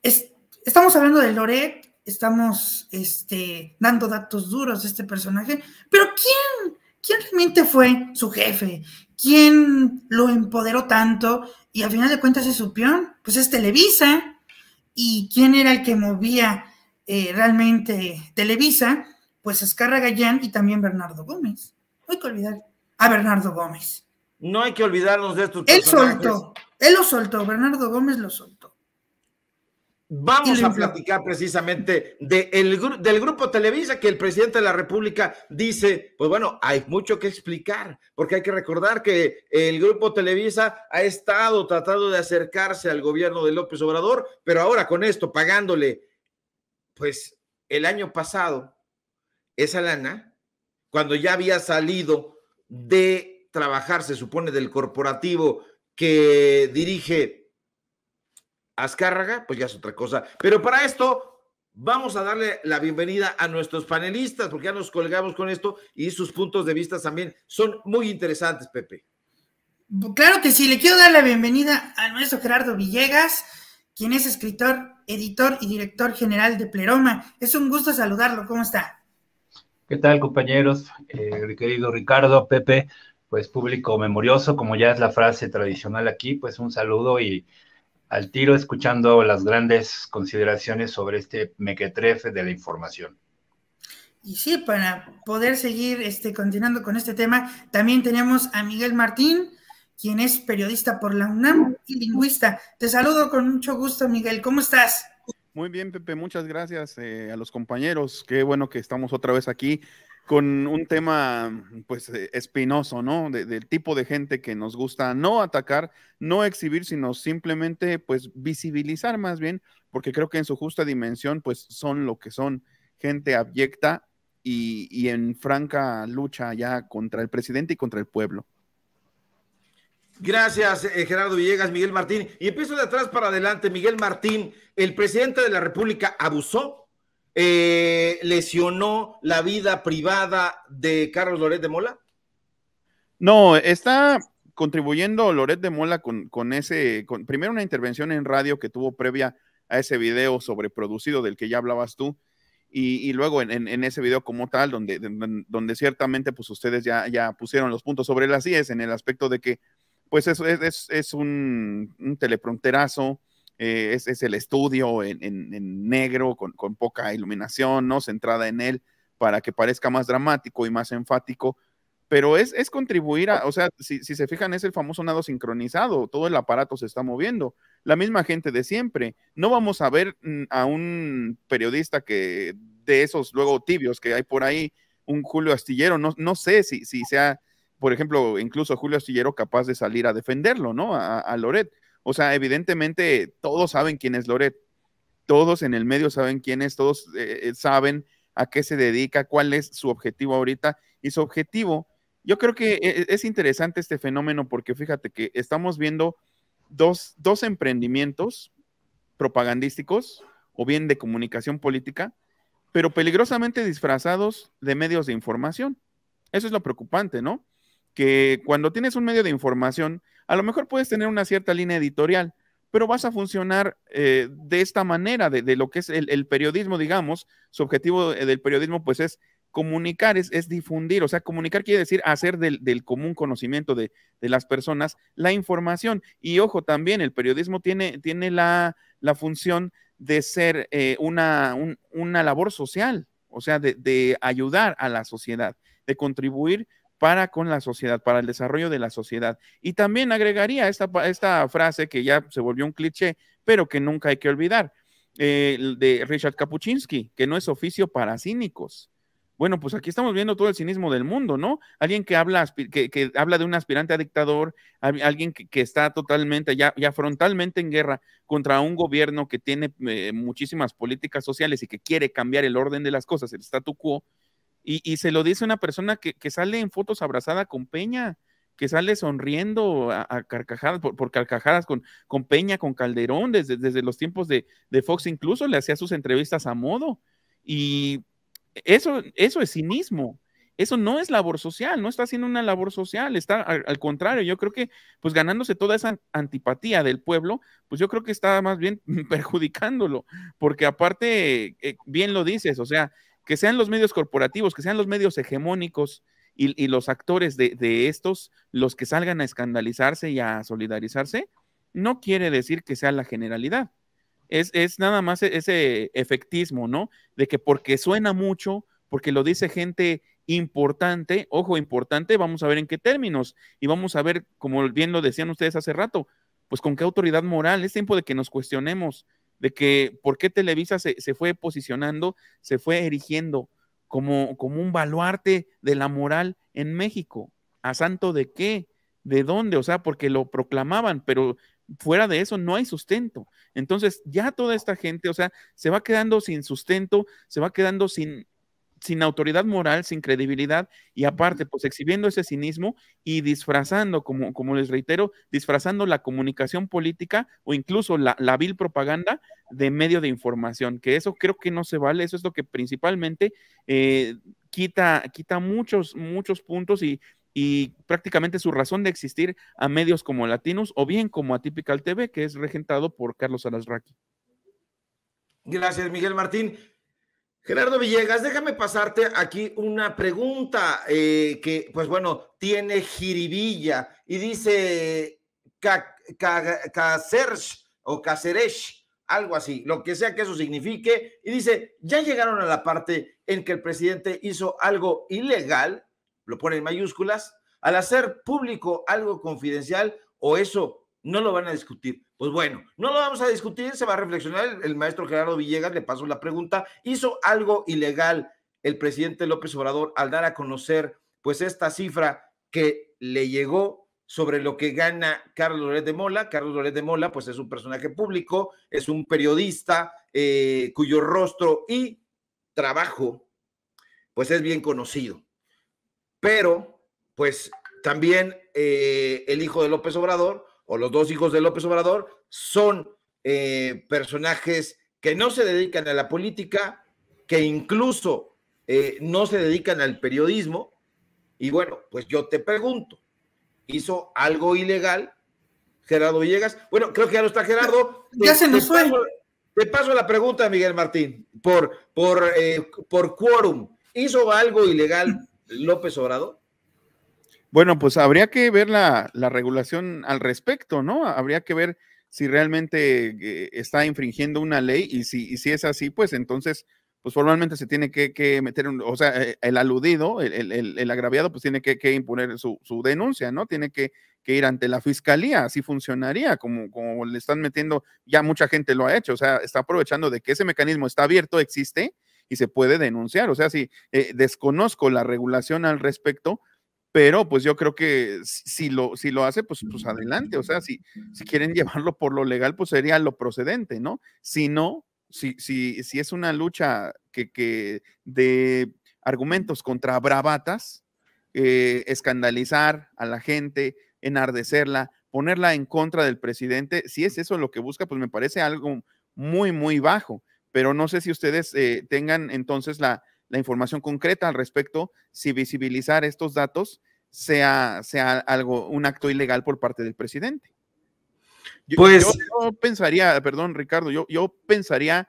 estamos hablando de Loret, estamos este, dando datos duros de este personaje, pero ¿quién, quién realmente fue su jefe? ¿Quién lo empoderó tanto? Y al final de cuentas es su peón, pues es Televisa. ¿Y quién era el que movía eh, realmente Televisa? pues Escarra Gallán y también Bernardo Gómez. No hay que olvidar a Bernardo Gómez. No hay que olvidarnos de estos. Él personajes. soltó, él lo soltó, Bernardo Gómez lo soltó. Vamos a platicar precisamente del grupo Televisa que el presidente de la República dice, pues bueno, hay mucho que explicar, porque hay que recordar que el grupo Televisa ha estado tratando de acercarse al gobierno de López Obrador, pero ahora con esto pagándole, pues el año pasado esa lana cuando ya había salido de trabajar, se supone, del corporativo que dirige Azcárraga, pues ya es otra cosa. Pero para esto vamos a darle la bienvenida a nuestros panelistas, porque ya nos colgamos con esto y sus puntos de vista también son muy interesantes, Pepe. Claro que sí, le quiero dar la bienvenida a nuestro Gerardo Villegas, quien es escritor, editor y director general de Pleroma. Es un gusto saludarlo, ¿cómo está? ¿Qué tal, compañeros? Eh, querido Ricardo, Pepe, pues público memorioso, como ya es la frase tradicional aquí, pues un saludo y al tiro escuchando las grandes consideraciones sobre este mequetrefe de la información. Y sí, para poder seguir este, continuando con este tema, también tenemos a Miguel Martín, quien es periodista por la UNAM y lingüista. Te saludo con mucho gusto, Miguel. ¿Cómo estás? Muy bien, Pepe, muchas gracias eh, a los compañeros. Qué bueno que estamos otra vez aquí con un tema pues eh, espinoso, ¿no? del tipo de gente que nos gusta no atacar, no exhibir, sino simplemente pues visibilizar más bien, porque creo que en su justa dimensión pues son lo que son, gente abyecta y, y en franca lucha ya contra el presidente y contra el pueblo. Gracias, eh, Gerardo Villegas, Miguel Martín. Y empiezo de atrás para adelante, Miguel Martín. El presidente de la República abusó, eh, lesionó la vida privada de Carlos Loret de Mola. No, está contribuyendo Loret de Mola con, ese, primero una intervención en radio que tuvo previa a ese video sobreproducido del que ya hablabas tú, y, luego en, ese video como tal, donde, donde ciertamente pues ustedes ya, ya pusieron los puntos sobre las IES en el aspecto de que pues es, es, es un, un, teleprompterazo, eh, es, el estudio en, negro, con, poca iluminación, ¿no? Centrada en él para que parezca más dramático y más enfático, pero es, contribuir a, o sea, si, se fijan, es el famoso nado sincronizado, todo el aparato se está moviendo, la misma gente de siempre. No vamos a ver mm, a un periodista que de esos luego tibios que hay por ahí, un Julio Astillero, no, no sé si, si sea por ejemplo, incluso Julio Astillero capaz de salir a defenderlo, ¿no? A, a, Loret. O sea, evidentemente todos saben quién es Loret. Todos en el medio saben quién es, todos eh, eh, saben a qué se dedica, cuál es su objetivo ahorita. Y su objetivo, yo creo que eh, es interesante este fenómeno porque fíjate que estamos viendo dos, dos emprendimientos propagandísticos o bien de comunicación política, pero peligrosamente disfrazados de medios de información. Eso es lo preocupante, ¿no? que cuando tienes un medio de información, a lo mejor puedes tener una cierta línea editorial, pero vas a funcionar eh, de esta manera, de, lo que es el, periodismo, digamos. Su objetivo eh, del periodismo, pues, es comunicar, es, difundir, o sea, comunicar quiere decir hacer del, común conocimiento de, las personas la información. Y ojo, también el periodismo tiene, tiene la, función de ser eh, una, labor social, o sea, de, de ayudar a la sociedad, de contribuir para con la sociedad, para el desarrollo de la sociedad. Y también agregaría esta, esta frase que ya se volvió un cliché, pero que nunca hay que olvidar, eh, de Richard Kapuczynski, que no es oficio para cínicos. Bueno, pues aquí estamos viendo todo el cinismo del mundo, ¿no? Alguien que habla, que, habla de un aspirante a dictador, alguien que, está totalmente, ya, ya, frontalmente en guerra contra un gobierno que tiene eh, muchísimas políticas sociales y que quiere cambiar el orden de las cosas, el statu quo, y, se lo dice una persona que, sale en fotos abrazada con Peña, que sale sonriendo a, carcajadas, por, carcajadas con, Peña, con Calderón, desde, los tiempos de, Fox incluso, le hacía sus entrevistas a modo. Y eso, eso es cinismo. Eso no es labor social, no está haciendo una labor social, está al, contrario, yo creo que pues ganándose toda esa antipatía del pueblo, pues yo creo que está más bien perjudicándolo, porque aparte, eh, bien lo dices, o sea, que sean los medios corporativos, que sean los medios hegemónicos y, los actores de, estos los que salgan a escandalizarse y a solidarizarse, no quiere decir que sea la generalidad. Es, es nada más e-, ese efectismo, ¿no? De que porque suena mucho, porque lo dice gente importante, ojo, importante, vamos a ver en qué términos y vamos a ver, como bien lo decían ustedes hace rato, pues con qué autoridad moral, es tiempo de que nos cuestionemos de que por qué Televisa se, fue posicionando, se fue erigiendo como, como un baluarte de la moral en México. ¿A santo de qué? ¿De dónde? O sea, porque lo proclamaban, pero fuera de eso no hay sustento. Entonces ya toda esta gente, o sea, se va quedando sin sustento, se va quedando sin sin autoridad moral, sin credibilidad y aparte, pues exhibiendo ese cinismo y disfrazando, como, les reitero, disfrazando la comunicación política o incluso la, vil propaganda de medio de información, que eso creo que no se vale, eso es lo que principalmente eh, quita, quita muchos, muchos puntos y, prácticamente su razón de existir a medios como Latinos o bien como Atypical TV, que es regentado por Carlos Alasraqui. Gracias, Miguel Martín. Gerardo Villegas, déjame pasarte aquí una pregunta eh, que, pues bueno, tiene jiribilla y dice o Caceres, algo así, lo que sea que eso signifique, y dice, ya llegaron a la parte en que el presidente hizo algo ilegal, lo pone en mayúsculas, al hacer público algo confidencial o eso no lo van a discutir. Pues bueno, no lo vamos a discutir, se va a reflexionar. El, maestro Gerardo Villegas, le pasó la pregunta, ¿hizo algo ilegal el presidente López Obrador al dar a conocer pues esta cifra que le llegó sobre lo que gana Carlos Loret de Mola? Carlos Loret de Mola pues es un personaje público, es un periodista eh, cuyo rostro y trabajo pues es bien conocido. Pero pues también eh, el hijo de López Obrador o los dos hijos de López Obrador son eh, personajes que no se dedican a la política, que incluso eh, no se dedican al periodismo. Y bueno, pues yo te pregunto, ¿hizo algo ilegal Gerardo Villegas? Bueno, creo que ya no está Gerardo. Ya te, se nos fue. Te paso la pregunta, Miguel Martín, por, por, eh, por quórum. ¿Hizo algo ilegal López Obrador? Bueno, pues habría que ver la, regulación al respecto, ¿no? Habría que ver si realmente eh, está infringiendo una ley y si, si es así, pues entonces, pues formalmente se tiene que, meter, o sea, eh, el aludido, el, agraviado, pues tiene que, imponer su, denuncia, ¿no? Tiene que, ir ante la fiscalía, así funcionaría, como, como le están metiendo, ya mucha gente lo ha hecho, o sea, está aprovechando de que ese mecanismo está abierto, existe y se puede denunciar, o sea, si eh, desconozco la regulación al respecto, pero pues yo creo que si lo, si lo hace, pues, pues adelante, o sea, si, si quieren llevarlo por lo legal, pues sería lo procedente, ¿no? Si no, si, si, si es una lucha que, de argumentos contra bravatas, eh, escandalizar a la gente, enardecerla, ponerla en contra del presidente, si es eso lo que busca, pues me parece algo muy, muy bajo, pero no sé si ustedes eh, tengan entonces la, la información concreta al respecto, si visibilizar estos datos sea, sea algo, un acto ilegal por parte del presidente. Yo, pues pensaría, perdón Ricardo, yo, yo pensaría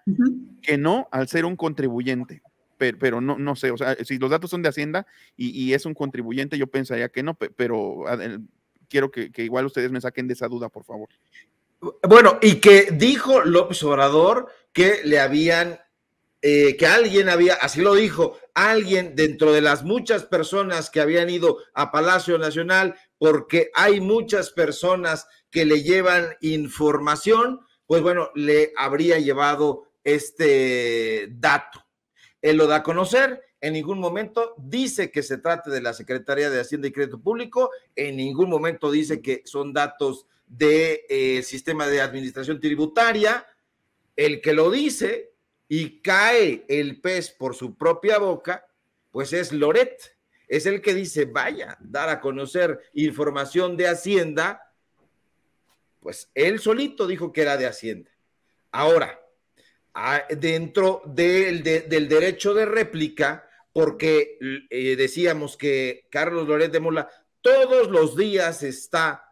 que no al ser un contribuyente, pero, no, no sé, o sea, si los datos son de Hacienda y, es un contribuyente, yo pensaría que no, pero quiero que, que igual ustedes me saquen de esa duda, por favor. Bueno, y que dijo López Obrador que le habían eh, que alguien había, así lo dijo, alguien dentro de las muchas personas que habían ido a Palacio Nacional, porque hay muchas personas que le llevan información, pues bueno, le habría llevado este dato. Él lo da a conocer, en ningún momento dice que se trate de la Secretaría de Hacienda y Crédito Público, en ningún momento dice que son datos del de, eh, sistema de administración tributaria. El que lo dice y cae el pez por su propia boca, pues es Loret. Es el que dice, vaya, dar a conocer información de Hacienda. Pues él solito dijo que era de Hacienda. Ahora, ah, dentro del, derecho de réplica, porque eh, decíamos que Carlos Loret de Mola todos los días está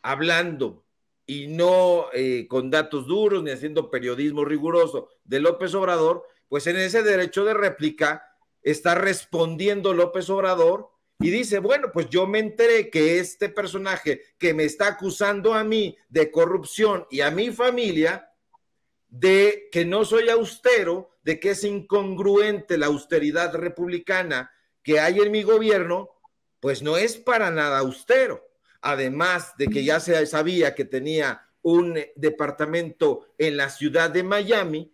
hablando y no eh, con datos duros ni haciendo periodismo riguroso de López Obrador, pues en ese derecho de réplica está respondiendo López Obrador y dice, bueno, pues yo me enteré que este personaje que me está acusando a mí de corrupción y a mi familia, de que no soy austero, de que es incongruente la austeridad republicana que hay en mi gobierno, pues no es para nada austero además de que ya se sabía que tenía un eh, departamento en la ciudad de Miami,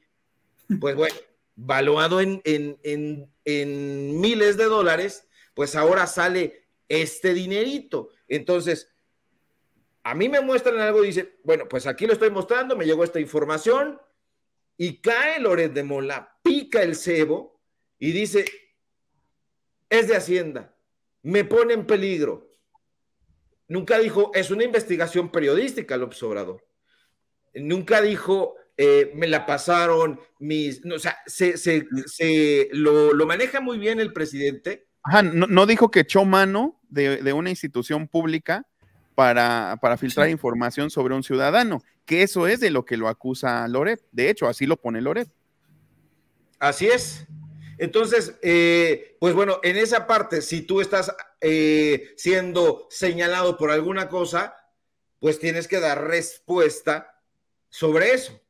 pues bueno, valuado en, en, miles de dólares, pues ahora sale este dinerito. Entonces, a mí me muestran algo y dice, bueno, pues aquí lo estoy mostrando, me llegó esta información y cae Loret de Mola, pica el cebo y dice, es de Hacienda, me pone en peligro. Nunca dijo, es una investigación periodística, López Obrador. Nunca dijo, eh, me la pasaron mis... o sea, se, lo, maneja muy bien el presidente. Ajá, no, dijo que echó mano de, una institución pública para, filtrar información sobre un ciudadano, que eso es de lo que lo acusa Loret. De hecho, así lo pone Loret. Así es. Entonces, eh, pues bueno, en esa parte, si tú estás eh, siendo señalado por alguna cosa, pues tienes que dar respuesta sobre eso.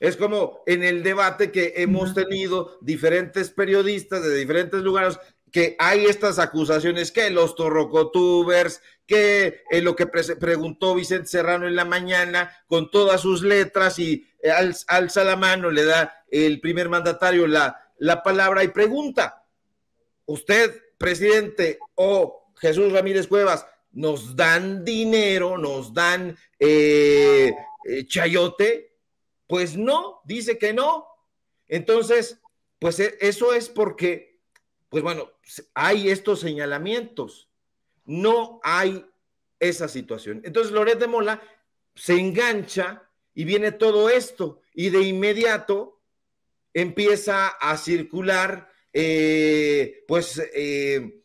Es como en el debate que hemos tenido diferentes periodistas de diferentes lugares que hay estas acusaciones que los torrocotubers, que eh, lo que preguntó Vicente Serrano en la mañana con todas sus letras y eh, alza la mano, le da el primer mandatario la, la palabra y pregunta, ¿usted presidente o Jesús Ramírez Cuevas nos dan dinero, nos dan eh, eh, chayote? Pues no, dice que no. Entonces, pues e, eso es porque, pues bueno, hay estos señalamientos, no hay esa situación. Entonces, Loret de Mola se engancha y viene todo esto y de inmediato empieza a circular eh, pues eh,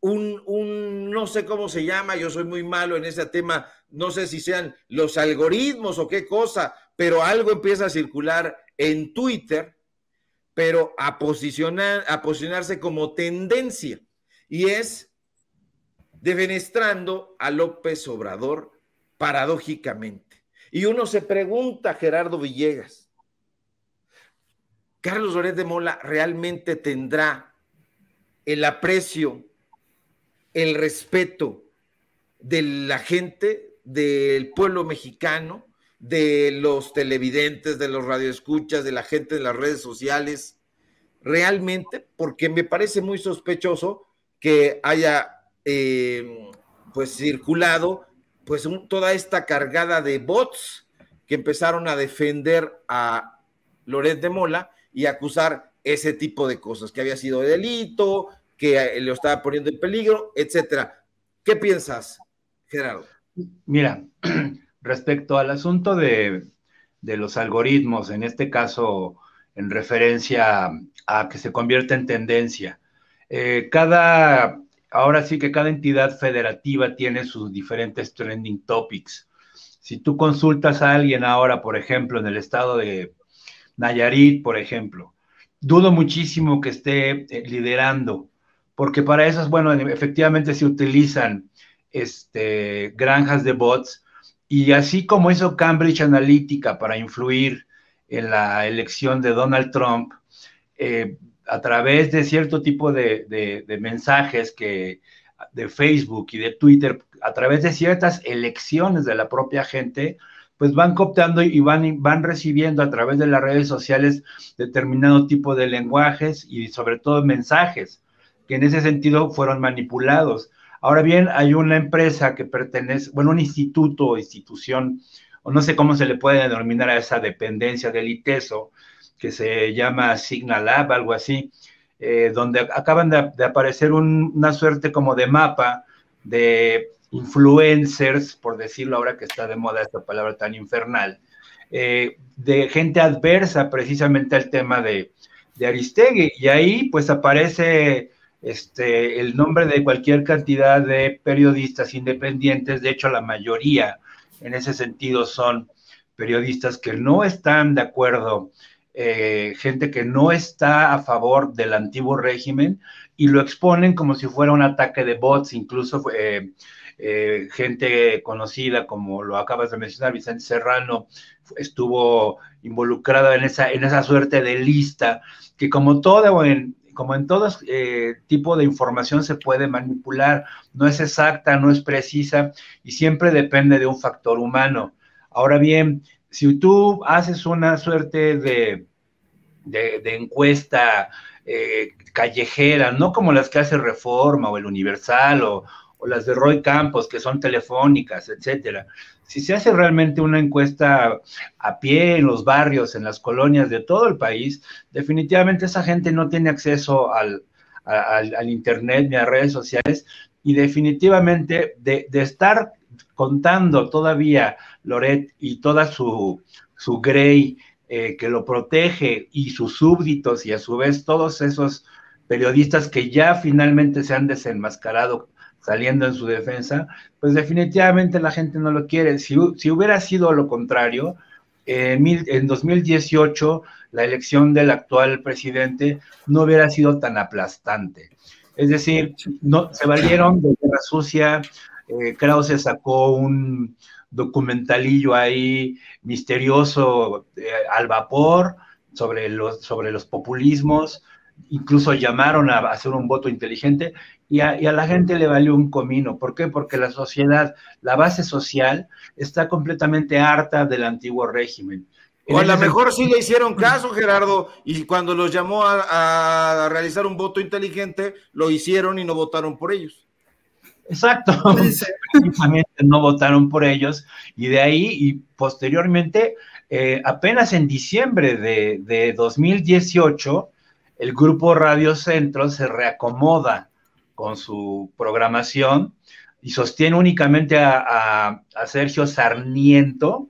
un, un, no sé cómo se llama, yo soy muy malo en ese tema, no sé si sean los algoritmos o qué cosa, pero algo empieza a circular en Twitter, pero a, posicionar, a posicionarse como tendencia, y es defenestrando a López Obrador paradójicamente. Y uno se pregunta, Gerardo Villegas, Carlos Loret de Mola realmente tendrá el aprecio, el respeto de la gente, del pueblo mexicano, de los televidentes, de los radioescuchas, de la gente de las redes sociales, realmente, porque me parece muy sospechoso que haya eh, pues circulado pues toda esta cargada de bots que empezaron a defender a Loret de Mola y acusar ese tipo de cosas, que había sido delito, que eh, lo estaba poniendo en peligro, etcétera. ¿Qué piensas, Gerardo? Mira, respecto al asunto de, de los algoritmos, en este caso en referencia a que se convierta en tendencia, eh, cada, ahora sí que cada entidad federativa tiene sus diferentes trending topics. Si tú consultas a alguien ahora, por ejemplo, en el estado de Nayarit, por ejemplo. Dudo muchísimo que esté eh, liderando, porque para eso bueno, efectivamente se utilizan este, granjas de bots, y así como hizo Cambridge Analytica para influir en la elección de Donald Trump, eh, a través de cierto tipo de, de mensajes que, de Facebook y de Twitter, a través de ciertas elecciones de la propia gente, pues van cooptando y van, van recibiendo a través de las redes sociales determinado tipo de lenguajes y sobre todo mensajes que en ese sentido fueron manipulados. Ahora bien, hay una empresa que pertenece, bueno, un instituto o institución, o no sé cómo se le puede denominar a esa dependencia del ITESO, que se llama Signalab, algo así, eh, donde acaban de, aparecer una suerte como de mapa de influencers, por decirlo ahora que está de moda esta palabra tan infernal, eh, de gente adversa precisamente al tema de, de, Aristegui. Y ahí pues aparece este, el nombre de cualquier cantidad de periodistas independientes, de hecho la mayoría en ese sentido son periodistas que no están de acuerdo, eh, gente que no está a favor del antiguo régimen y lo exponen como si fuera un ataque de bots, incluso... Eh, eh, gente conocida, como lo acabas de mencionar, Vicente Serrano, estuvo involucrada en esa, en esa suerte de lista, que como todo en, como en todo eh, tipo de información se puede manipular, no es exacta, no es precisa y siempre depende de un factor humano. Ahora bien, si tú haces una suerte de, de, encuesta eh, callejera, no como las que hace Reforma o el Universal o, o las de Roy Campos, que son telefónicas, etcétera. Si se hace realmente una encuesta a pie en los barrios, en las colonias de todo el país, definitivamente esa gente no tiene acceso al, Internet ni a redes sociales y definitivamente de, estar contando todavía Loret y toda su, su Grey eh, que lo protege y sus súbditos y a su vez todos esos periodistas que ya finalmente se han desenmascarado saliendo en su defensa, pues definitivamente la gente no lo quiere. Si, hubiera sido lo contrario, eh, en 2018 la elección del actual presidente no hubiera sido tan aplastante. Es decir, no, se valieron de guerra sucia, eh, Krause sacó un documentalillo ahí misterioso eh, al vapor sobre los, sobre los populismos, incluso llamaron a hacer un voto inteligente y a, la gente le valió un comino. ¿Por qué? Porque la sociedad, la base social, está completamente harta del antiguo régimen. O a lo mejor sí le hicieron caso, Gerardo, y cuando los llamó a, realizar un voto inteligente, lo hicieron y no votaron por ellos. Exacto. no votaron por ellos y de ahí y posteriormente, eh, apenas en diciembre de, de, 2018, el grupo Radio Centro se reacomoda con su programación y sostiene únicamente a, Sergio Sarniento,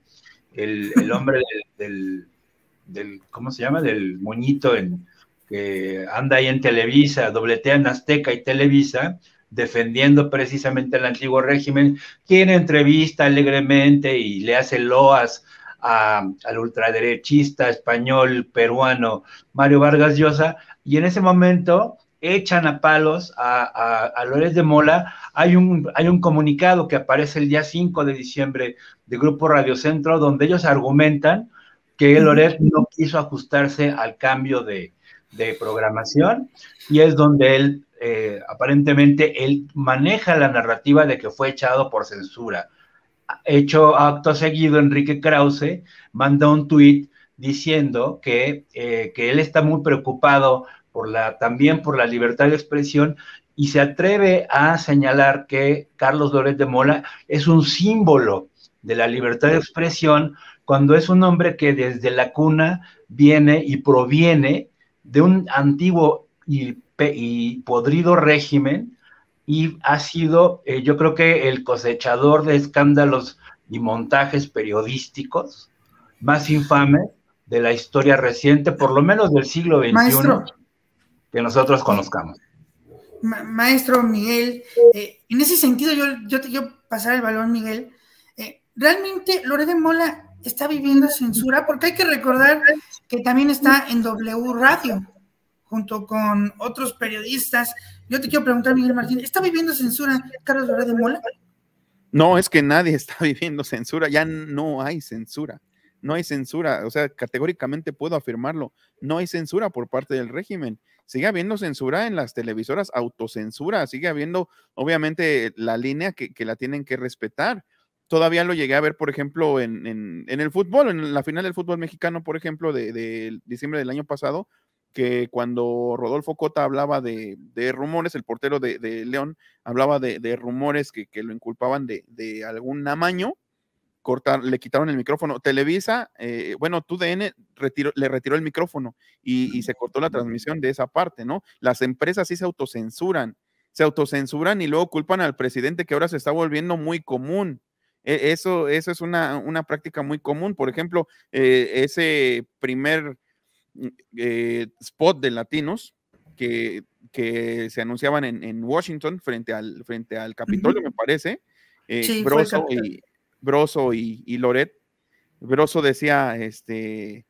el, hombre del, ¿cómo se llama? Del moñito en, que anda ahí en Televisa, dobletea en Azteca y Televisa, defendiendo precisamente el antiguo régimen, quien entrevista alegremente y le hace loas al ultraderechista español peruano Mario Vargas Llosa, y en ese momento echan a palos a, a, a Lores de Mola, hay un, hay un comunicado que aparece el día 5 de diciembre de Grupo Radio Centro, donde ellos argumentan que Loret no quiso ajustarse al cambio de, de programación y es donde él, eh, aparentemente, él maneja la narrativa de que fue echado por censura. Hecho acto seguido, Enrique Krause manda un tuit diciendo que, eh, que él está muy preocupado por la, también por la libertad de expresión, y se atreve a señalar que Carlos Loret de Mola es un símbolo de la libertad de expresión cuando es un hombre que desde la cuna viene y proviene de un antiguo y, podrido régimen y ha sido, eh, yo creo que el cosechador de escándalos y montajes periodísticos más infames de la historia reciente, por lo menos del siglo XXI que nosotros conozcamos. Maestro Miguel, eh, en ese sentido yo, yo te quiero pasar el balón, Miguel. Eh, ¿Realmente de Mola está viviendo censura? Porque hay que recordar que también está en W Radio, junto con otros periodistas. Yo te quiero preguntar, Miguel Martín, ¿está viviendo censura Carlos de Mola? No, es que nadie está viviendo censura, ya no hay censura no hay censura, o sea, categóricamente puedo afirmarlo, no hay censura por parte del régimen sigue habiendo censura en las televisoras, autocensura, sigue habiendo, obviamente, la línea que, la tienen que respetar. Todavía lo llegué a ver, por ejemplo, en, el fútbol, en la final del fútbol mexicano, por ejemplo, de, diciembre del año pasado, que cuando Rodolfo Cota hablaba de, rumores, el portero de, León hablaba de, rumores que, que, lo inculpaban de, algún amaño, cortar, le quitaron el micrófono. Televisa, eh, bueno, TUDN le retiró el micrófono y, se cortó la transmisión de esa parte, ¿no? Las empresas sí se autocensuran, se autocensuran y luego culpan al presidente que ahora se está volviendo muy común. E, eso, eso es una, práctica muy común. Por ejemplo, eh, ese primer mm, eh, spot de latinos que, se anunciaban en, Washington frente al, frente al Capitolio, me parece. Sí, Broso y, Loret, Broso decía, este,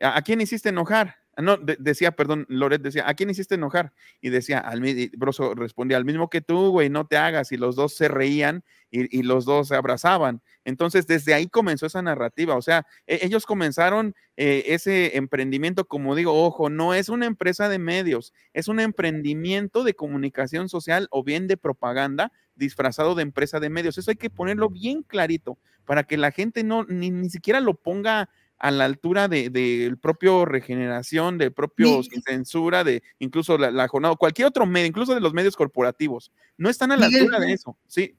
¿a, ¿a quién hiciste enojar? No, decía, perdón, Loret decía, ¿a quién hiciste enojar? Y decía, al, Broso respondía, al mismo que tú, güey, no te hagas. Y los dos se reían y, los dos se abrazaban. Entonces, desde ahí comenzó esa narrativa. O sea, e, ellos comenzaron eh, ese emprendimiento, como digo, ojo, no es una empresa de medios, es un emprendimiento de comunicación social o bien de propaganda disfrazado de empresa de medios. Eso hay que ponerlo bien clarito para que la gente no ni siquiera lo ponga a la altura del de, propio regeneración, de propio censura, de incluso la, jornada, jornada, cualquier otro medio, incluso de los medios corporativos. No están a la altura de eso, sí.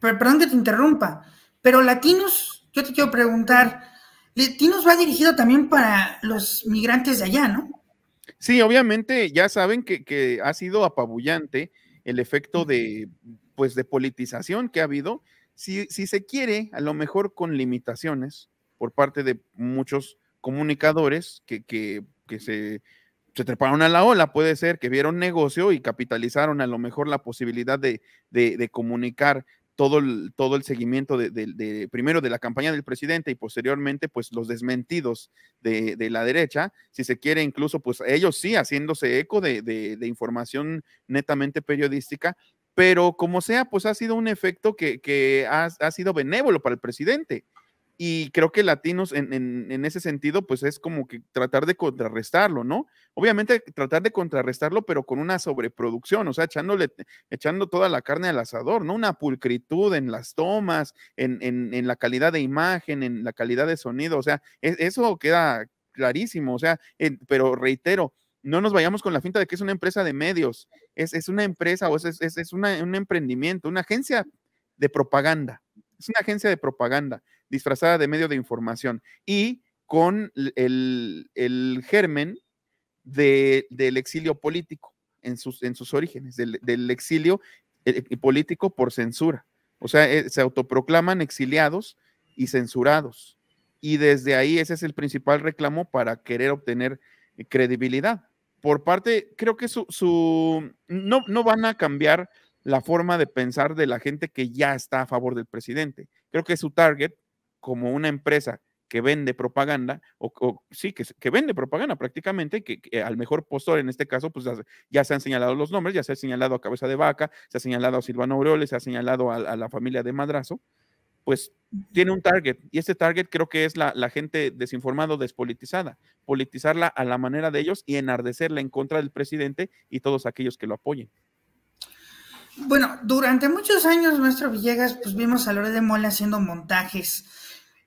Pero, perdón que te interrumpa, pero Latinos, yo te quiero preguntar, Latinos va dirigido también para los migrantes de allá, ¿no? Sí, obviamente ya saben que, ha sido apabullante el efecto de, pues, de politización que ha habido. Si, si se quiere, a lo mejor con limitaciones, por parte de muchos comunicadores que, se, treparon a la ola, puede ser, que vieron negocio y capitalizaron a lo mejor la posibilidad de, comunicar todo el, todo el seguimiento de, primero de la campaña del presidente y posteriormente pues los desmentidos de, la derecha, si se quiere incluso pues ellos sí haciéndose eco de, información netamente periodística, pero como sea pues ha sido un efecto que, ha, ha sido benévolo para el presidente y creo que latinos en, ese sentido, pues es como que tratar de contrarrestarlo, ¿no? Obviamente tratar de contrarrestarlo, pero con una sobreproducción, o sea, echándole, echando toda la carne al asador, ¿no? Una pulcritud en las tomas, en, la calidad de imagen, en la calidad de sonido, o sea, e-, eso queda clarísimo, o sea, pero reitero, no nos vayamos con la finta de que es una empresa de medios, es, una empresa o es, un emprendimiento, una agencia de propaganda, es una agencia de propaganda disfrazada de medio de información y con el, germen del exilio político en sus, en sus orígenes, del, del exilio eh, eh, político por censura. O sea, eh, se autoproclaman exiliados y censurados. Y desde ahí ese es el principal reclamo para querer obtener credibilidad. Por parte, creo que su, su no, no van a cambiar la forma de pensar de la gente que ya está a favor del presidente. Creo que su target como una empresa que vende propaganda, o, sí, que, vende propaganda prácticamente, que, al mejor postor en este caso, pues ya se han señalado los nombres, ya se ha señalado a Cabeza de Vaca, se ha señalado a Silvano Aureoles, se ha señalado a, la familia de Madrazo, pues tiene un target, y ese target creo que es la, gente desinformada, despolitizada, politizarla a la manera de ellos y enardecerla en contra del presidente y todos aquellos que lo apoyen. Bueno, durante muchos años, nuestro Villegas, pues vimos a Lore de Mola haciendo montajes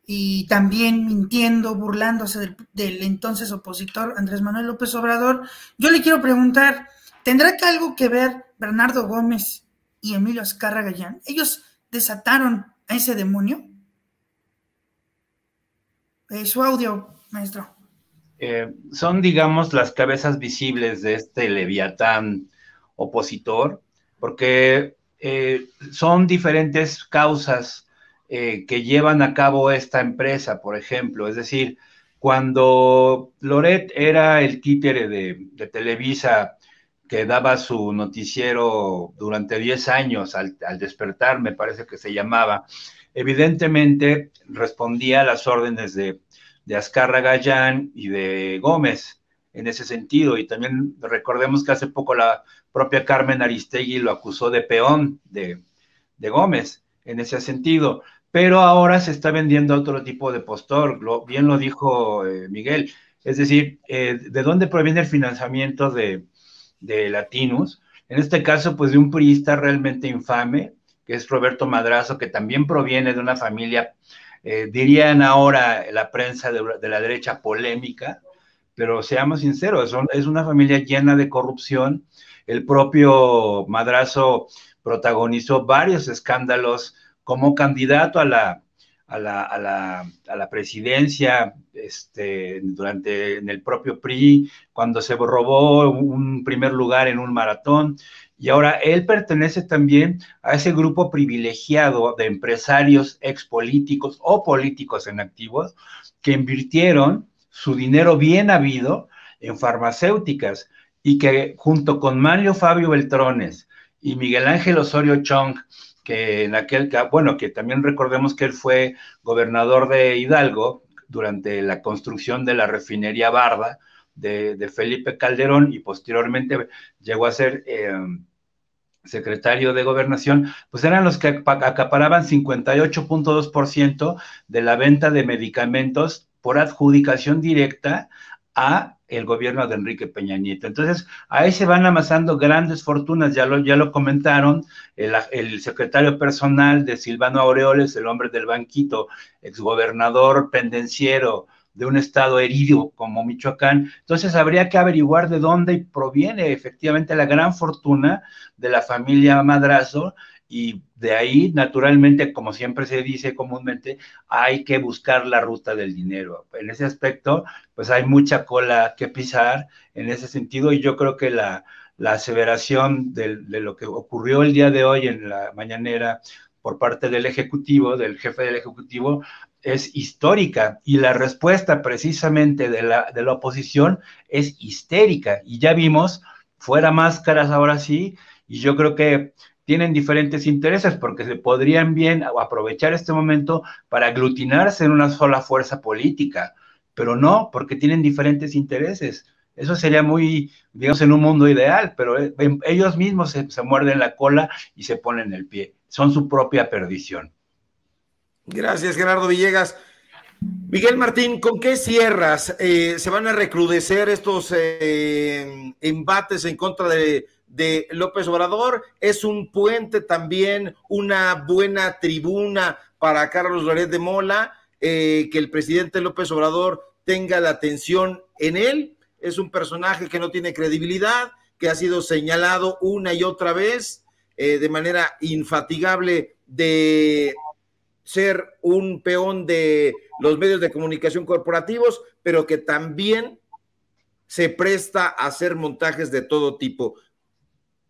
y también mintiendo, burlándose del, entonces opositor Andrés Manuel López Obrador. Yo le quiero preguntar, ¿tendrá que algo que ver Bernardo Gómez y Emilio Azcarra Gallán? ¿Ellos desataron a ese demonio? Eh, su audio, maestro. Eh, son, digamos, las cabezas visibles de este leviatán opositor, porque eh, son diferentes causas eh, que llevan a cabo esta empresa, por ejemplo. Es decir, cuando Loret era el títere de, Televisa que daba su noticiero durante 10 años al, despertar, me parece que se llamaba, evidentemente respondía a las órdenes de, Ascarra Gallán y de Gómez en ese sentido. Y también recordemos que hace poco la propia Carmen Aristegui lo acusó de peón de Gómez en ese sentido pero ahora se está vendiendo otro tipo de postor, bien lo dijo eh, Miguel. Es decir, eh, ¿de dónde proviene el financiamiento de, de Latinos? En este caso, pues de un priista realmente infame, que es Roberto Madrazo, que también proviene de una familia, eh, dirían ahora la prensa de, la derecha polémica, pero seamos sinceros, es una familia llena de corrupción. El propio Madrazo protagonizó varios escándalos como candidato a la, a la, presidencia este, durante en el propio PRI, cuando se robó un primer lugar en un maratón. Y ahora él pertenece también a ese grupo privilegiado de empresarios expolíticos o políticos en activos que invirtieron su dinero bien habido en farmacéuticas y que junto con Mario Fabio Beltrones y Miguel Ángel Osorio Chong que en aquel bueno, que también recordemos que él fue gobernador de Hidalgo durante la construcción de la refinería Barda de, Felipe Calderón y posteriormente llegó a ser em, secretario de gobernación, pues eran los que acaparaban 58.2% de la venta de medicamentos por adjudicación directa a el gobierno de Enrique Peña Nieto. Entonces, ahí se van amasando grandes fortunas, ya lo, ya lo comentaron, el, el secretario personal de Silvano Aureoles, el hombre del banquito, exgobernador pendenciero de un estado herido como Michoacán. Entonces, habría que averiguar de dónde proviene efectivamente la gran fortuna de la familia Madrazo y de ahí, naturalmente, como siempre se dice comúnmente, hay que buscar la ruta del dinero. En ese aspecto, pues hay mucha cola que pisar en ese sentido y yo creo que la, la aseveración de, lo que ocurrió el día de hoy en la mañanera por parte del Ejecutivo, del jefe del Ejecutivo, es histórica y la respuesta precisamente de la, de la oposición es histérica. Y ya vimos fuera máscaras ahora sí, y yo creo que tienen diferentes intereses porque se podrían bien aprovechar este momento para aglutinarse en una sola fuerza política, pero no, porque tienen diferentes intereses. Eso sería muy, digamos, en un mundo ideal, pero eh, ellos mismos se, muerden la cola y se ponen el pie. Son su propia perdición. Gracias, Gerardo Villegas. Miguel Martín, ¿con qué cierras? Eh, ¿Se van a recrudecer estos eh, embates en contra de de López Obrador, es un puente también, una buena tribuna para Carlos Loret de Mola, eh, que el presidente López Obrador tenga la atención en él, es un personaje que no tiene credibilidad, que ha sido señalado una y otra vez eh, de manera infatigable de ser un peón de los medios de comunicación corporativos, pero que también se presta a hacer montajes de todo tipo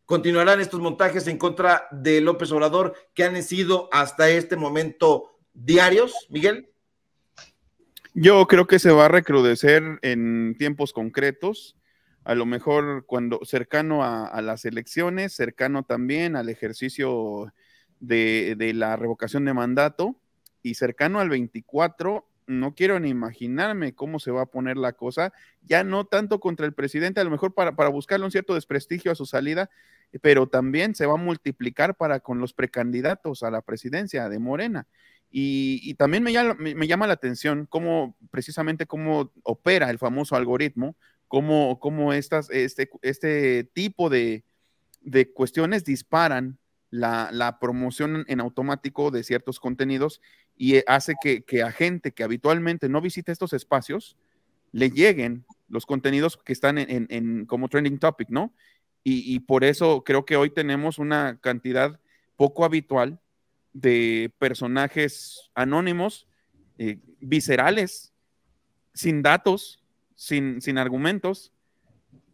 continuarán estos montajes en contra de López Obrador que han sido hasta este momento diarios, Miguel? Yo creo que se va a recrudecer en tiempos concretos, a lo mejor cuando cercano a, las elecciones, cercano también al ejercicio de, la revocación de mandato y cercano al 24. No quiero ni imaginarme cómo se va a poner la cosa, ya no tanto contra el presidente, a lo mejor para, para buscarle un cierto desprestigio a su salida, pero también se va a multiplicar para con los precandidatos a la presidencia de Morena. Y, también me llama, la atención cómo, precisamente cómo opera el famoso algoritmo, cómo, cómo estas, este, este tipo de, cuestiones disparan la, promoción en automático de ciertos contenidos y eh, hace que, a gente que habitualmente no visita estos espacios le lleguen los contenidos que están en como trending topic, ¿no? y, por eso creo que hoy tenemos una cantidad poco habitual de personajes anónimos, eh, viscerales, sin datos, sin, sin argumentos,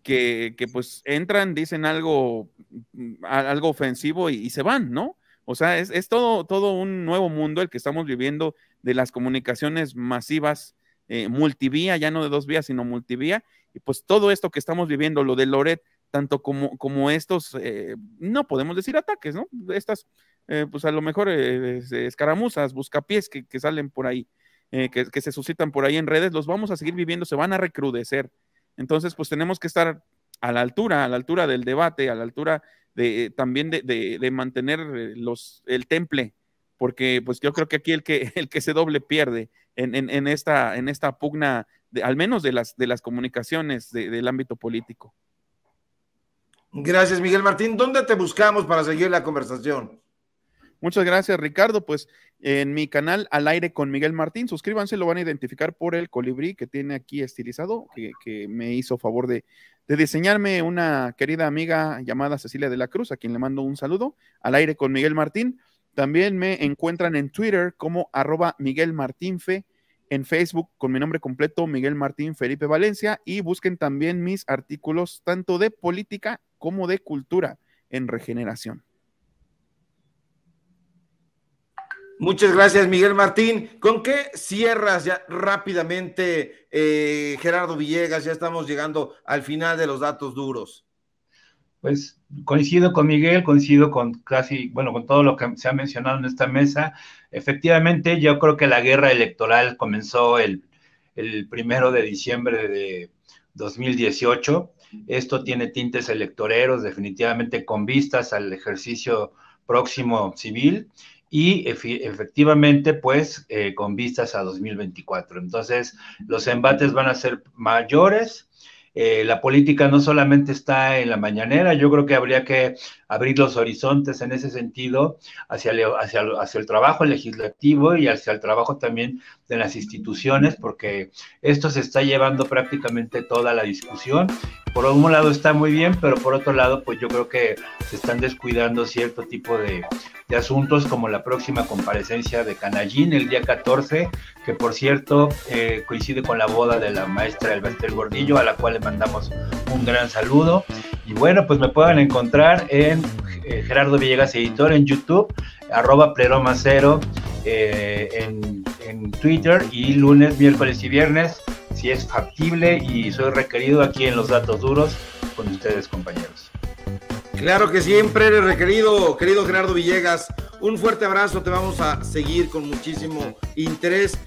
que, pues entran, dicen algo, mm, algo ofensivo y, se van, ¿no? O sea, es, todo, todo un nuevo mundo el que estamos viviendo de las comunicaciones masivas, eh, multivía, ya no de dos vías, sino multivía. Y pues todo esto que estamos viviendo, lo de Loret, tanto como, como estos, eh, no podemos decir ataques, ¿no? Estas, eh, pues a lo mejor eh, este, escaramuzas, buscapiés que, salen por ahí, que, se suscitan por ahí en redes, los vamos a seguir viviendo, se van a recrudecer. Entonces, pues tenemos que estar a la altura, a la altura del debate, a la altura de, también de, mantener los, el temple, porque pues yo creo que aquí el que, el que se doble pierde en, en, en esta, en esta pugna, de, al menos de las, de las comunicaciones del ámbito político. Gracias, Miguel Martín. ¿Dónde te buscamos para seguir la conversación? Muchas gracias, Ricardo. Pues en mi canal Al aire con Miguel Martín, suscríbanse, lo van a identificar por el colibrí que tiene aquí estilizado, que, me hizo favor de, de, diseñarme una querida amiga llamada Cecilia de la Cruz, a quien le mando un saludo. Al aire con Miguel Martín. También me encuentran en Twitter como arroba Miguel Fe, en Facebook con mi nombre completo Miguel Martín Felipe Valencia y busquen también mis artículos tanto de política como de cultura en regeneración. Muchas gracias, Miguel Martín. ¿Con qué cierras ya rápidamente, eh, Gerardo Villegas? Ya estamos llegando al final de los datos duros. Pues coincido con Miguel, coincido con casi, bueno, con todo lo que se ha mencionado en esta mesa. Efectivamente, yo creo que la guerra electoral comenzó el, el primero de diciembre de 2018 esto tiene tintes electoreros, definitivamente con vistas al ejercicio próximo civil y efectivamente, pues, eh, con vistas a 2024. Entonces, los embates van a ser mayores eh, la política no solamente está en la mañanera, yo creo que habría que abrir los horizontes en ese sentido hacia hacia, hacia el trabajo legislativo y hacia el trabajo también de las instituciones, porque esto se está llevando prácticamente toda la discusión. Por un lado está muy bien, pero por otro lado, pues yo creo que se están descuidando cierto tipo de, asuntos como la próxima comparecencia de Canallín el día 14, que por cierto eh, coincide con la boda de la maestra Elbastel Gordillo, a la cual le mandamos un gran saludo. Y bueno, pues me pueden encontrar en eh, Gerardo Villegas Editor en YouTube, arroba pleroma eh, en, en Twitter y lunes, miércoles y viernes, si es factible y soy requerido aquí en los datos duros con ustedes compañeros. Claro que siempre eres requerido, querido Gerardo Villegas. Un fuerte abrazo, te vamos a seguir con muchísimo interés.